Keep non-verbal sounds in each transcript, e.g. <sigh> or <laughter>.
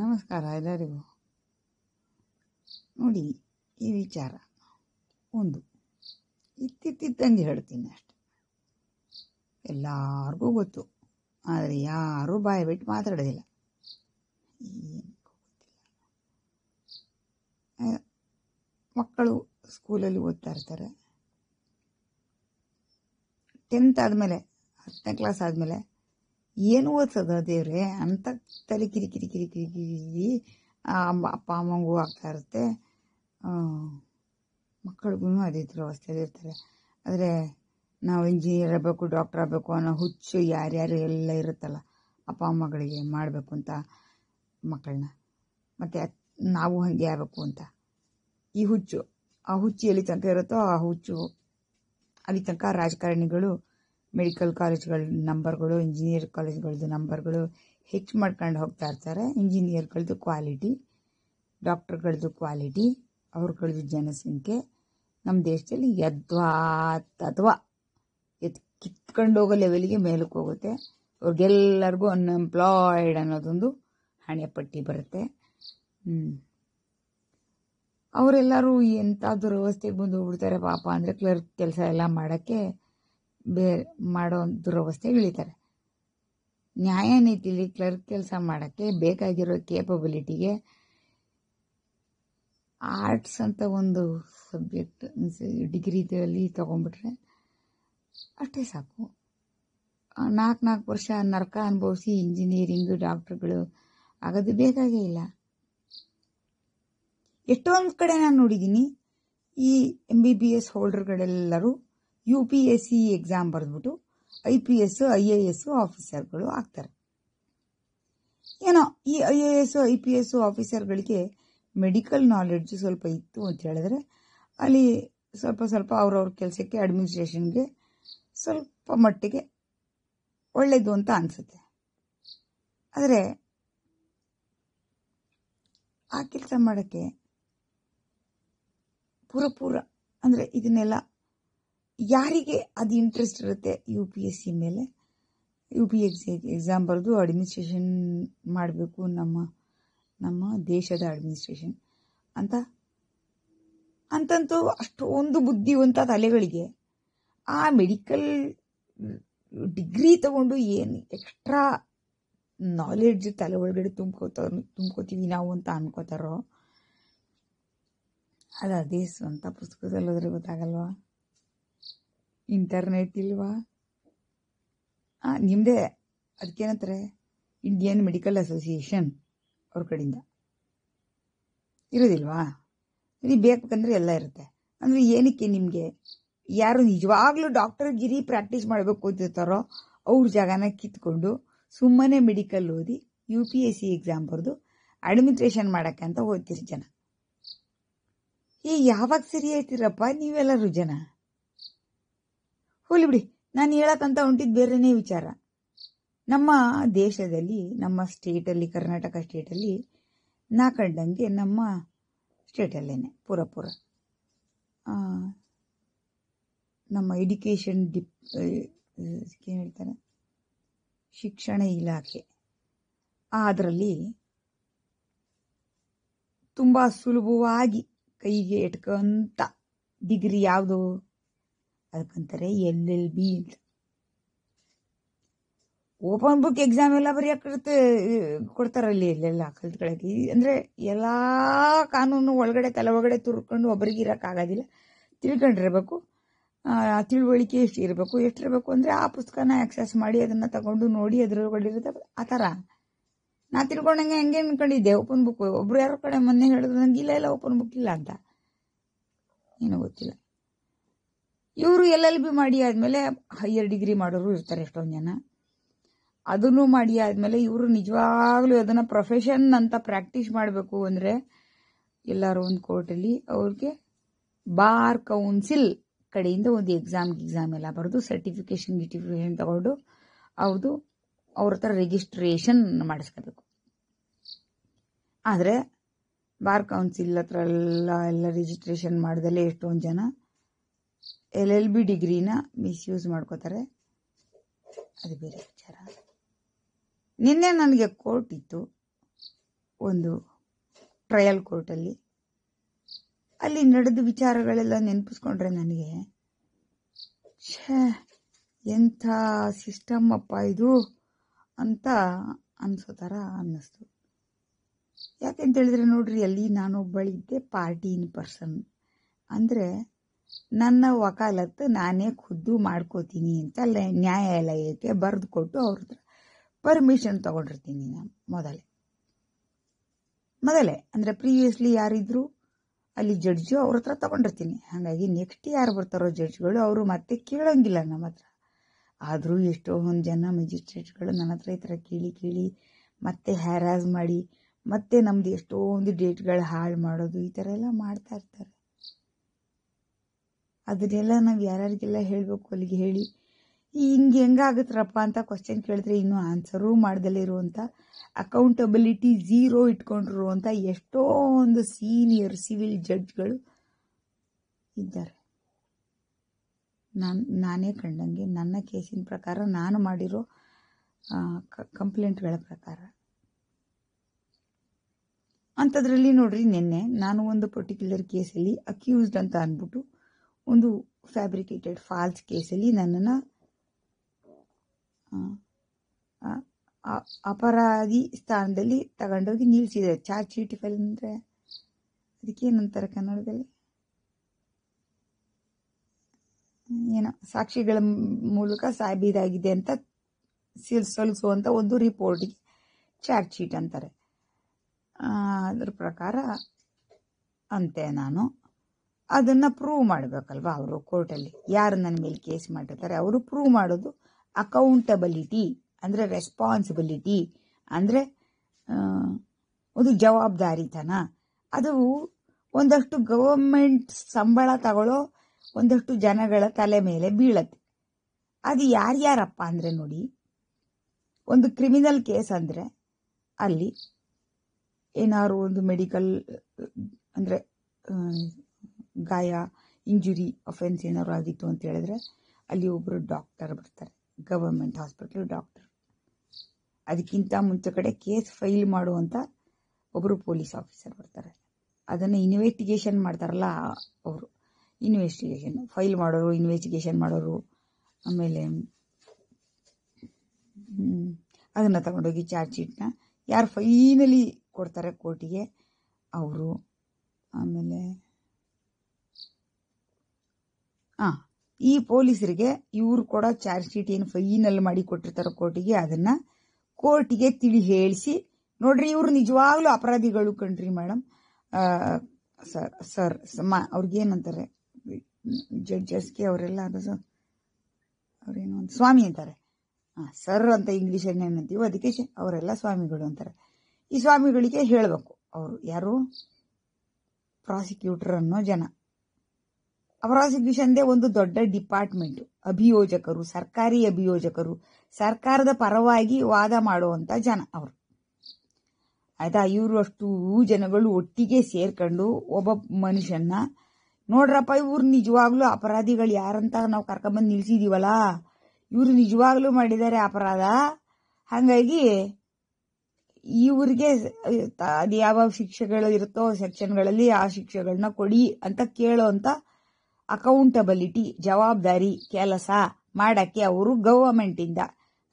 ನಮಸ್ಕಾರ ಎಲ್ಲರಿಗೂ ನೋಡಿ ಈ ವಿಚಾರ ಒಂದು ಇತ್ತಿತ್ತಿತ್ತಂಗೆ ಹೇಳ್ತೀನಿ ಅಷ್ಟೆ ಎಲ್ಲರಿಗೂ ಗೊತ್ತು ಆದರೆ ಯಾರೂ ಬಾಯಿ ಬಿಟ್ಟು ಮಾತಾಡೋದಿಲ್ಲ ಗೊತ್ತಿಲ್ಲ ಮಕ್ಕಳು ಸ್ಕೂಲಲ್ಲಿ ಓದ್ತಾ ಇರ್ತಾರೆ ಟೆಂತ್ ಆದಮೇಲೆ ಹತ್ತನೇ ಕ್ಲಾಸ್ ಆದಮೇಲೆ ಏನು ಓದ್ಸೋದು ದೇವ್ರೆ ಅಂತ ತಲೆ ಕಿರಿ ಕಿರಿ ಕಿರಿ ಕಿರಿ ಕಿರಿ ಅಪ್ಪ ಅಮ್ಮಂಗೂ ಆಗ್ತಾ ಇರುತ್ತೆ ಮಕ್ಕಳಿಗೂ ಅದೇ ಥರ ಇರ್ತಾರೆ ಆದರೆ ನಾವು ಇಂಜಿನಿಯರ್ ಆಗಬೇಕು ಡಾಕ್ಟರ್ ಆಗಬೇಕು ಅನ್ನೋ ಹುಚ್ಚು ಯಾರ್ಯಾರು ಎಲ್ಲ ಇರುತ್ತಲ್ಲ ಅಪ್ಪ ಅಮ್ಮಗಳಿಗೆ ಮಾಡಬೇಕು ಅಂತ ಮಕ್ಕಳನ್ನ ಮತ್ತು ನಾವು ಹಾಗೆ ಆಗಬೇಕು ಅಂತ ಈ ಹುಚ್ಚು ಆ ಹುಚ್ಚು ಎಲ್ಲಿ ತನಕ ಇರುತ್ತೋ ಆ ಹುಚ್ಚು ಅಲ್ಲಿ ತನಕ ರಾಜಕಾರಣಿಗಳು ಮೆಡಿಕಲ್ ಕಾಲೇಜ್ಗಳ ನಂಬರ್ಗಳು ಇಂಜಿನಿಯರ್ ಕಾಲೇಜ್ಗಳದ್ದು ನಂಬರ್ಗಳು ಹೆಚ್ಚು ಮಾಡ್ಕೊಂಡು ಹೋಗ್ತಾ ಇರ್ತಾರೆ ಇಂಜಿನಿಯರ್ಗಳದ್ದು ಕ್ವಾಲಿಟಿ ಡಾಕ್ಟರ್ಗಳದ್ದು ಕ್ವಾಲಿಟಿ ಅವ್ರಗಳದ್ದು ಜನಸಂಖ್ಯೆ ನಮ್ಮ ದೇಶದಲ್ಲಿ ಯದ್ವಾತ್ ಅಥವಾ ಕಿತ್ಕೊಂಡು ಹೋಗೋ ಲೆವೆಲ್ಗೆ ಮೇಲಕ್ಕೆ ಹೋಗುತ್ತೆ ಅವ್ರಿಗೆಲ್ಲರಿಗೂ ಅನ್ಎಂಪ್ಲಾಯ್ಡ್ ಅನ್ನೋದೊಂದು ಹಣೆ ಪಟ್ಟಿ ಬರುತ್ತೆ ಅವರೆಲ್ಲರೂ ಎಂಥ ವ್ಯವಸ್ಥೆಗೆ ಬಂದು ಬಿಡ್ತಾರೆ ಪಾಪ ಅಂದರೆ ಕ್ಲರ್ಕ್ ಕೆಲಸ ಎಲ್ಲ ಮಾಡೋಕ್ಕೆ ಬೇ ಮಾಡೋ ದುರವಸ್ಥೆಗೆ ಇಳಿತಾರೆ ನ್ಯಾಯ ನೀತಿಯಲ್ಲಿ ಕ್ಲರ್ಕ್ ಕೆಲಸ ಮಾಡೋಕ್ಕೆ ಬೇಕಾಗಿರೋ ಕೇಪಬಿಲಿಟಿಗೆ ಆರ್ಟ್ಸ್ ಅಂತ ಒಂದು ಸಬ್ಜೆಕ್ಟ್ ಡಿಗ್ರಿದಲ್ಲಿ ತೊಗೊಂಡ್ಬಿಟ್ರೆ ಅಷ್ಟೇ ಸಾಕು ನಾಲ್ಕು ನಾಲ್ಕು ವರ್ಷ ನರಕ ಅನುಭವಿಸಿ ಇಂಜಿನಿಯರಿಂಗ್ ಡಾಕ್ಟ್ರುಗಳು ಆಗೋದು ಬೇಕಾಗೇ ಇಲ್ಲ ಎಷ್ಟೊಂದು ಕಡೆ ನಾನು ನೋಡಿದ್ದೀನಿ ಈ ಎಮ್ ಬಿ ಬಿ ಎಸ್ ಹೋಲ್ಡರ್ಗಳೆಲ್ಲರೂ U P S C exam ಬರೆದ್ಬಿಟ್ಟು I P S I A S ಆಫೀಸರ್ಗಳು ಆಗ್ತಾರೆ ಏನೋ ಈ I A S I P S ಆಫೀಸರ್ಗಳಿಗೆ ಮೆಡಿಕಲ್ ನಾಲೆಡ್ಜು ಸ್ವಲ್ಪ ಇತ್ತು ಅಂತ ಹೇಳಿದ್ರೆ ಅಲ್ಲಿ ಸ್ವಲ್ಪ ಸ್ವಲ್ಪ ಅವ್ರವ್ರ ಕೆಲಸಕ್ಕೆ ಅಡ್ಮಿನಿಸ್ಟ್ರೇಷನ್ಗೆ ಸ್ವಲ್ಪ ಮಟ್ಟಿಗೆ ಒಳ್ಳೆಯದು ಅಂತ ಅನಿಸುತ್ತೆ ಆದರೆ ಆ ಕೆಲಸ ಮಾಡೋಕ್ಕೆ ಪೂರ ಅಂದರೆ ಇದನ್ನೆಲ್ಲ ಯಾರಿಗೆ ಅದು ಇಂಟ್ರೆಸ್ಟ್ ಇರುತ್ತೆ ಯು ಪಿ ಎಸ್ ಸಿ ಮೇಲೆ U P S C exam ಬರೆದು ಅಡ್ಮಿನಿಸ್ಟ್ರೇಷನ್ ಮಾಡಬೇಕು ನಮ್ಮ ನಮ್ಮ ದೇಶದ ಅಡ್ಮಿನಿಸ್ಟ್ರೇಷನ್ ಅಂತ ಅಂತಂತೂ ಅಷ್ಟೊಂದು ಬುದ್ಧಿವಂತ ತಲೆಗಳಿಗೆ ಆ ಮೆಡಿಕಲ್ ಡಿಗ್ರಿ ತಗೊಂಡು ಏನು ಎಕ್ಸ್ಟ್ರಾ ನಾಲೆಡ್ಜ್ ತಲೆ ಒಳಗಡೆ ತುಂಬ್ಕೋತ ತುಂಬ್ಕೋತೀವಿ ನಾವು ಅಂತ ಅನ್ಕೋತಾರೋ ಅದು ಅದೇ ಸ್ವಂತ ಪುಸ್ತಕದಲ್ಲಿ ಹೋದ್ರೆ ಗೊತ್ತಾಗಲ್ವಾ ಇಂಟರ್ನೆಟ್ ಇಲ್ವಾ ಹಾಂ ನಿಮ್ಮದೇ ಅದಕ್ಕೇನಂತಾರೆ ಇಂಡಿಯನ್ ಮೆಡಿಕಲ್ ಅಸೋಸಿಯೇಷನ್ ಅವ್ರ ಕಡೆಯಿಂದ ಇರೋದಿಲ್ವಾ ಇಲ್ಲಿ ಬೇಕಂದ್ರೆ ಎಲ್ಲ ಇರುತ್ತೆ ಅಂದರೆ ಏನಕ್ಕೆ ನಿಮಗೆ ಯಾರು ನಿಜವಾಗ್ಲೂ ಡಾಕ್ಟರ್ ಗಿರಿ ಪ್ರಾಕ್ಟೀಸ್ ಮಾಡಬೇಕು ಅಂತಿರ್ತಾರೋ ಅವ್ರ ಜಾಗನ ಕಿತ್ಕೊಂಡು ಸುಮ್ಮನೆ ಮೆಡಿಕಲ್ ಓದಿ U P S C exam ಬರೆದು ಅಡ್ಮಿನಿಸ್ಟ್ರೇಷನ್ ಮಾಡಕ್ಕೆ ಅಂತ ಓದ್ತೀರಿ ಜನ ಏ ಯಾವಾಗ ಸರಿ ಆಯ್ತೀರಪ್ಪ ನೀವೆಲ್ಲರೂ ಜನ ಹೋಲಿ ಬಿಡಿ ನಾನು ಹೇಳಕ್ಕಂತ ಹೊಂಟಿದ್ದು ಬೇರೆನೇ ವಿಚಾರ ನಮ್ಮ ದೇಶದಲ್ಲಿ ನಮ್ಮ ಸ್ಟೇಟಲ್ಲಿ ಕರ್ನಾಟಕ ಸ್ಟೇಟಲ್ಲಿ ನಾ ಕಂಡಂಗೆ ನಮ್ಮ ಸ್ಟೇಟಲ್ಲೇನೆ ಪೂರ ಪೂರ ನಮ್ಮ ಎಡ್ಯುಕೇಷನ್ ಡಿಪ್ ಏನು ಹೇಳ್ತಾರೆ ಶಿಕ್ಷಣ ಇಲಾಖೆ ಅದರಲ್ಲಿ ತುಂಬ ಸುಲಭವಾಗಿ ಕೈಗೆ ಎಟ್ಕೊಂತ ಡಿಗ್ರಿ ಯಾವುದು ಅದಕ್ಕಂತಾರೆ ಎಲ್ ಎಲ್ ಬಿ ಅಂತ ಓಪನ್ ಬುಕ್ ಎಕ್ಸಾಮ್ ಎಲ್ಲ ಬರೆಯೋಕೆ ಕೊಡ್ತಾರಲ್ಲಿ ಎಲ್ಲೆಲ್ಲ ಕಲ್ತ್ಕೊಳ್ಳೋಕೆ ಅಂದರೆ ಎಲ್ಲ ಕಾನೂನು ಒಳಗಡೆ ತಲೆ ಒಳಗಡೆ ತುರ್ಕೊಂಡು ಒಬ್ಬರಿಗೆ ಇರೋಕ್ಕಾಗೋದಿಲ್ಲ ತಿಳ್ಕೊಂಡಿರ್ಬೇಕು ತಿಳುವಳಿಕೆ ಎಷ್ಟು ಇರಬೇಕು ಎಷ್ಟಿರಬೇಕು ಅಂದರೆ ಆ ಪುಸ್ತಕನ ಆಕ್ಸೆಸ್ ಮಾಡಿ ಅದನ್ನು ತಗೊಂಡು ನೋಡಿ ಅದ್ರೊಳಗಡೆ ಆ ಥರ ನಾ ತಿಳ್ಕೊಂಡಂಗೆ ಹಂಗೆ ಅನ್ಕೊಂಡಿದ್ದೆ ಓಪನ್ ಬುಕ್ ಒಬ್ರು ಯಾರೋ ಕಡೆ ಮೊನ್ನೆ ಹೇಳಿದ್ರು ನಂಗೆ ಇಲ್ಲ ಇಲ್ಲ ಓಪನ್ ಬುಕ್ ಇಲ್ಲ ಅಂತ ಏನೋ ಗೊತ್ತಿಲ್ಲ ಇವರು ಎಲ್ ಎಲ್ ಬಿ ಮಾಡಿ ಆದಮೇಲೆ ಹೈಯರ್ ಡಿಗ್ರಿ ಮಾಡೋರು ಇರ್ತಾರೆ ಎಷ್ಟೊಂದು ಜನ ಅದನ್ನು ಮಾಡಿ ಆದಮೇಲೆ ಇವರು ನಿಜವಾಗ್ಲೂ ಅದನ್ನು ಪ್ರೊಫೆಷನ್ ಅಂತ ಪ್ರಾಕ್ಟೀಸ್ ಮಾಡಬೇಕು ಅಂದರೆ ಎಲ್ಲರೂ ಒಂದು ಕೋರ್ಟಲ್ಲಿ ಅವ್ರಿಗೆ ಬಾರ್ ಕೌನ್ಸಿಲ್ ಕಡೆಯಿಂದ ಒಂದು ಎಕ್ಸಾಮ್ ಎಕ್ಸಾಮ್ ಎಲ್ಲ ಬರೆದು ಸರ್ಟಿಫಿಕೇಷನ್ ಗಿಟಿಫಿಕೇಶನ್ ತಗೊಂಡು ಅವ್ರದ್ದು ಅವ್ರ ಹತ್ರ ರಿಜಿಸ್ಟ್ರೇಷನ್ ಮಾಡಿಸ್ಕೋಬೇಕು ಆದರೆ ಬಾರ್ ಕೌನ್ಸಿಲ್ ಹತ್ರ ಎಲ್ಲ ಎಲ್ಲ ರಿಜಿಸ್ಟ್ರೇಷನ್ ಮಾಡಿದಲ್ಲೇ ಎಷ್ಟೊಂದು ಜನ ಎಲ್ ಎಲ್ ಬಿ ಡಿಗ್ರಿನ ಮಿಸ್ಯೂಸ್ ಮಾಡ್ಕೋತಾರೆ ಅದು ಬೇರೆ ವಿಚಾರ ನಿನ್ನೆ ನನಗೆ ಕೋರ್ಟ್ ಇತ್ತು ಒಂದು ಟ್ರಯಲ್ ಕೋರ್ಟಲ್ಲಿ ಅಲ್ಲಿ ನಡೆದ ವಿಚಾರಗಳೆಲ್ಲ ನೆನಪಿಸ್ಕೊಂಡ್ರೆ ನನಗೆ ಛೇ ಎಂಥ ಸಿಸ್ಟಮ್ ಅಪ್ಪ ಇದು ಅಂತ ಅನ್ಸೋ ಥರ ಅನ್ನಿಸ್ತು ಯಾಕೆಂತೇಳಿದ್ರೆ ನೋಡ್ರಿ ಅಲ್ಲಿ ನಾನೊಬ್ಬಳಿದ್ದೆ ಪಾರ್ಟಿ ಇನ್ ಪರ್ಸನ್ ಅಂದರೆ ನನ್ನ ವಕಾಲತ್ತು ನಾನೇ ಖುದ್ದು ಮಾಡ್ಕೋತೀನಿ ಅಂತ ನ್ಯಾಯಾಲಯಕ್ಕೆ ಬರೆದು ಕೊಟ್ಟು ಅವ್ರ ಹತ್ರ ಪರ್ಮಿಷನ್ ತಗೊಂಡಿರ್ತೀನಿ ನಾನು ಮೊದಲೇ ಮೊದಲೇ ಅಂದರೆ ಪ್ರೀವಿಯಸ್ಲಿ ಯಾರಿದ್ರು ಅಲ್ಲಿ ಜಡ್ಜು ಅವ್ರ ಹತ್ರ ತಗೊಂಡಿರ್ತೀನಿ ಹಾಗಾಗಿ ನೆಕ್ಸ್ಟ್ ಯಾರು ಬರ್ತಾರೋ ಜಡ್ಜ್ಗಳು ಅವರು ಮತ್ತೆ ಕೇಳೋಂಗಿಲ್ಲ ನಮ್ಮ ಹತ್ರ ಆದರೂ ಒಂದ್ ಜನ ಮೆಜಿಸ್ಟ್ರೇಟ್ಗಳು ನನ್ನ ಹತ್ರ ಈ ಥರ ಕೇಳಿ ಕೇಳಿ ಮತ್ತೆ ಹ್ಯಾರಾಸ್ ಮಾಡಿ ಮತ್ತೆ ಎಷ್ಟೋ ಎಷ್ಟೊಂದು ಡೇಟ್ಗಳು ಹಾಳು ಮಾಡೋದು ಈ ಥರ ಎಲ್ಲ ಮಾಡ್ತಾ ಇರ್ತಾರೆ ಅದನ್ನೆಲ್ಲ ನಾವು ಯಾರ್ಯಾರಿಗೆಲ್ಲ ಹೇಳಬೇಕು ಅಲ್ಲಿಗೆ ಹೇಳಿ ಹಿಂಗೆ ಹೆಂಗಾಗುತ್ತಪ್ಪ ಅಂತ ಕ್ವಶನ್ ಕೇಳಿದ್ರೆ ಇನ್ನೂ ಆನ್ಸರು ಮಾಡ್ದಲ್ಲಿ ಇರುವಂಥ ಅಕೌಂಟಬಿಲಿಟಿ ಝೀರೋ ಇಟ್ಕೊಂಡಿರುವಂಥ ಎಷ್ಟೋ ಒಂದು ಸೀನಿಯರ್ ಸಿವಿಲ್ ಜಡ್ಜ್ಗಳು ಇದ್ದಾರೆ ನಾನು ನಾನೇ ಕಂಡಂಗೆ ನನ್ನ ಕೇಸಿನ ಪ್ರಕಾರ ನಾನು ಮಾಡಿರೋ ಕಂಪ್ಲೇಂಟ್ಗಳ ಪ್ರಕಾರ ಅಂಥದ್ರಲ್ಲಿ ನೋಡ್ರಿ ನಿನ್ನೆ ನಾನು ಒಂದು ಪರ್ಟಿಕ್ಯುಲರ್ ಕೇಸಲ್ಲಿ ಅಕ್ಯೂಸ್ಡ್ ಅಂತ ಅಂದ್ಬಿಟ್ಟು ಒಂದು ಫ್ಯಾಬ್ರಿಕೇಟೆಡ್ ಫಾಲ್ಸ್ ಕೇಸಲ್ಲಿ ನನ್ನನ್ನು ಅಪರಾಧಿ ಸ್ಥಾನದಲ್ಲಿ ತಗೊಂಡೋಗಿ ನಿಲ್ಲಿಸಿದ್ದಾರೆ ಚಾರ್ಜ್ ಶೀಟ್ ಫೈಲ್ ಅಂದರೆ ಅದಕ್ಕೇನಂತಾರೆ ಕನ್ನಡದಲ್ಲಿ ಏನೋ ಸಾಕ್ಷಿಗಳ ಮೂಲಕ ಸಾಬೀದಾಗಿದೆ ಅಂತ ಸಲ್ಲಿಸುವಂಥ ಒಂದು ರಿಪೋರ್ಟ್ಗೆ ಚಾರ್ಜ್ ಶೀಟ್ ಅಂತಾರೆ ಅದ್ರ ಪ್ರಕಾರ ಅಂತೆ ನಾನು ಅದನ್ನು ಪ್ರೂವ್ ಮಾಡಬೇಕಲ್ವ ಅವರು ಕೋರ್ಟಲ್ಲಿ ಯಾರು ನನ್ನ ಮೇಲೆ ಕೇಸ್ ಮಾಡಿರ್ತಾರೆ ಅವರು ಪ್ರೂವ್ ಮಾಡೋದು ಅಕೌಂಟಬಿಲಿಟಿ ಅಂದರೆ ರೆಸ್ಪಾನ್ಸಿಬಿಲಿಟಿ ಅಂದರೆ ಒಂದು ಜವಾಬ್ದಾರಿತನ ಅದು ಒಂದಷ್ಟು ಗವರ್ಮೆಂಟ್ ಸಂಬಳ ತಗೊಳ್ಳೋ ಒಂದಷ್ಟು ಜನಗಳ ತಲೆ ಮೇಲೆ ಬೀಳತ್ತೆ ಅದು ಯಾರ್ಯಾರಪ್ಪ ಅಂದರೆ ನೋಡಿ ಒಂದು ಕ್ರಿಮಿನಲ್ ಕೇಸ್ ಅಂದರೆ ಅಲ್ಲಿ ಏನಾದ್ರು ಒಂದು ಮೆಡಿಕಲ್ ಅಂದರೆ ಗಾಯ ಇಂಜುರಿ ಅಫೆನ್ಸ್ ಏನಾದ್ರು ಆಗಿತ್ತು ಅಂತ ಹೇಳಿದ್ರೆ ಅಲ್ಲಿ ಒಬ್ಬರು ಡಾಕ್ಟರ್ ಬರ್ತಾರೆ ಗವರ್ಮೆಂಟ್ ಹಾಸ್ಪಿಟ್ಲ್ ಡಾಕ್ಟರ್ ಅದಕ್ಕಿಂತ ಮುಂಚೆ ಕಡೆ ಕೇಸ್ ಫೈಲ್ ಮಾಡುವಂಥ ಒಬ್ಬರು ಪೊಲೀಸ್ ಆಫೀಸರ್ ಬರ್ತಾರೆ ಅದನ್ನು ಇನ್ವೆಸ್ಟಿಗೇಷನ್ ಮಾಡ್ತಾರಲ್ಲ ಅವರು ಇನ್ವೆಸ್ಟಿಗೇಷನ್ ಫೈಲ್ ಮಾಡೋರು ಇನ್ವೆಸ್ಟಿಗೇಷನ್ ಮಾಡೋರು ಆಮೇಲೆ ಅದನ್ನು ತಗೊಂಡೋಗಿ ಚಾರ್ಜ್ ಶೀಟ್ನ ಯಾರು ಫೈನಲಿ ಕೊಡ್ತಾರೆ ಕೋರ್ಟಿಗೆ ಅವರು ಆಮೇಲೆ ಆ ಈ ಪೊಲೀಸರಿಗೆ ಇವರು ಕೂಡ ಚಾರ್ಜ್ ಶೀಟ್ ಏನು ಫೈನಲ್ ಮಾಡಿ ಕೊಟ್ಟಿರ್ತಾರೆ ಕೋರ್ಟಿಗೆ ಅದನ್ನ ಕೋರ್ಟಿಗೆ ತಿಳಿ ಹೇಳಿಸಿ ನೋಡ್ರಿ ಇವರು ನಿಜವಾಗ್ಲೂ ಅಪರಾಧಿಗಳು ಕಣ್ರಿ ಮೇಡಮ್ ಸರ್ ಸರ್ ಅವ್ರಿಗೇನಂತಾರೆ ಜಡ್ಜಸ್ಗೆ ಅವರೆಲ್ಲ ಅದು ಸರ್ ಅವ್ರೇನು ಸ್ವಾಮಿ ಅಂತಾರೆ ಸರ್ ಅಂತ ಇಂಗ್ಲೀಷಲ್ಲಿ ಏನಂತೀವೋ ಅದಕ್ಕೆ ಅವರೆಲ್ಲ ಸ್ವಾಮಿಗಳು ಅಂತಾರೆ ಈ ಸ್ವಾಮಿಗಳಿಗೆ ಹೇಳಬೇಕು ಅವರು ಯಾರು ಪ್ರಾಸಿಕ್ಯೂಟರ್ ಅನ್ನೋ ಜನ ಪ್ರಾಸಿಕ್ಯೂಷನ್ದೇ ಒಂದು ದೊಡ್ಡ ಡಿಪಾರ್ಟ್ಮೆಂಟ್ ಅಭಿಯೋಜಕರು ಸರ್ಕಾರಿ ಅಭಿಯೋಜಕರು ಸರ್ಕಾರದ ಪರವಾಗಿ ವಾದ ಮಾಡುವಂತ ಜನ ಅವರು ಆಯ್ತಾ ಇವರು ಅಷ್ಟು ಜನಗಳು ಒಟ್ಟಿಗೆ ಸೇರ್ಕೊಂಡು ಒಬ್ಬ ಮನುಷ್ಯನ್ನ ನೋಡ್ರಪ್ಪ ಇವ್ರು ನಿಜವಾಗ್ಲೂ ಅಪರಾಧಿಗಳು ಯಾರಂತ ನಾವು ಕರ್ಕೊಂಬಂದು ನಿಲ್ಸಿದೀವಲ್ಲ ಇವರು ನಿಜವಾಗ್ಲೂ ಮಾಡಿದ್ದಾರೆ ಅಪರಾಧ ಹಾಗಾಗಿ ಇವ್ರಿಗೆ ಅದು ಯಾವ ಶಿಕ್ಷೆಗಳು ಇರುತ್ತೋ ಸೆಕ್ಷನ್ಗಳಲ್ಲಿ ಆ ಶಿಕ್ಷೆಗಳನ್ನ ಕೊಡಿ ಅಂತ ಕೇಳೋ ಅಂತ ಅಕೌಂಟಬಿಲಿಟಿ ಜವಾಬ್ದಾರಿ ಕೆಲಸ ಮಾಡಕ್ಕೆ ಅವರು ಇಂದ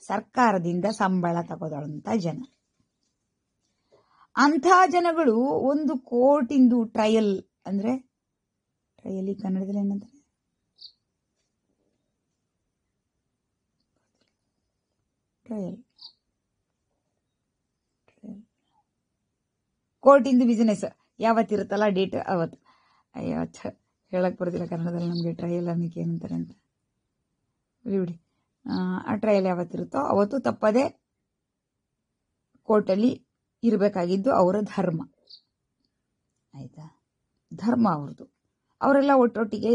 ಸರ್ಕಾರದಿಂದ ಸಂಬಳ ತಗೋದಂಥ ಜನ ಅಂಥ ಜನಗಳು ಒಂದು ಕೋರ್ಟಿಂದು ಟ್ರಯಲ್ ಅಂದರೆ ಈ ಕನ್ನಡದಲ್ಲಿ ಏನಂತಾರೆ ಟ್ರಯಲ್ ಕೋರ್ಟಿಂದು ಬಿಸಿನೆಸ್ ಯಾವತ್ತಿರುತ್ತಲ್ಲ ಡೇಟ್ ಅವತ್ತು ಅಚ್ಚ ಹೇಳಕ್ಕೆ ಬರೋದಿಲ್ಲ ಕನ್ನಡದಲ್ಲಿ ನಮಗೆ ಟ್ರಯಲ್ ಅನ್ನಕ್ಕೆ ಏನಂತಾರೆ ಅಂತ ಬಿಡಿ ಆ ಟ್ರಯಲ್ ಯಾವತ್ತಿರುತ್ತೋ ಅವತ್ತು ತಪ್ಪದೇ ಕೋರ್ಟಲ್ಲಿ ಇರಬೇಕಾಗಿದ್ದು ಅವರ ಧರ್ಮ ಆಯಿತಾ ಧರ್ಮ ಅವ್ರದ್ದು ಅವರೆಲ್ಲ ಒಟ್ಟೊಟ್ಟಿಗೆ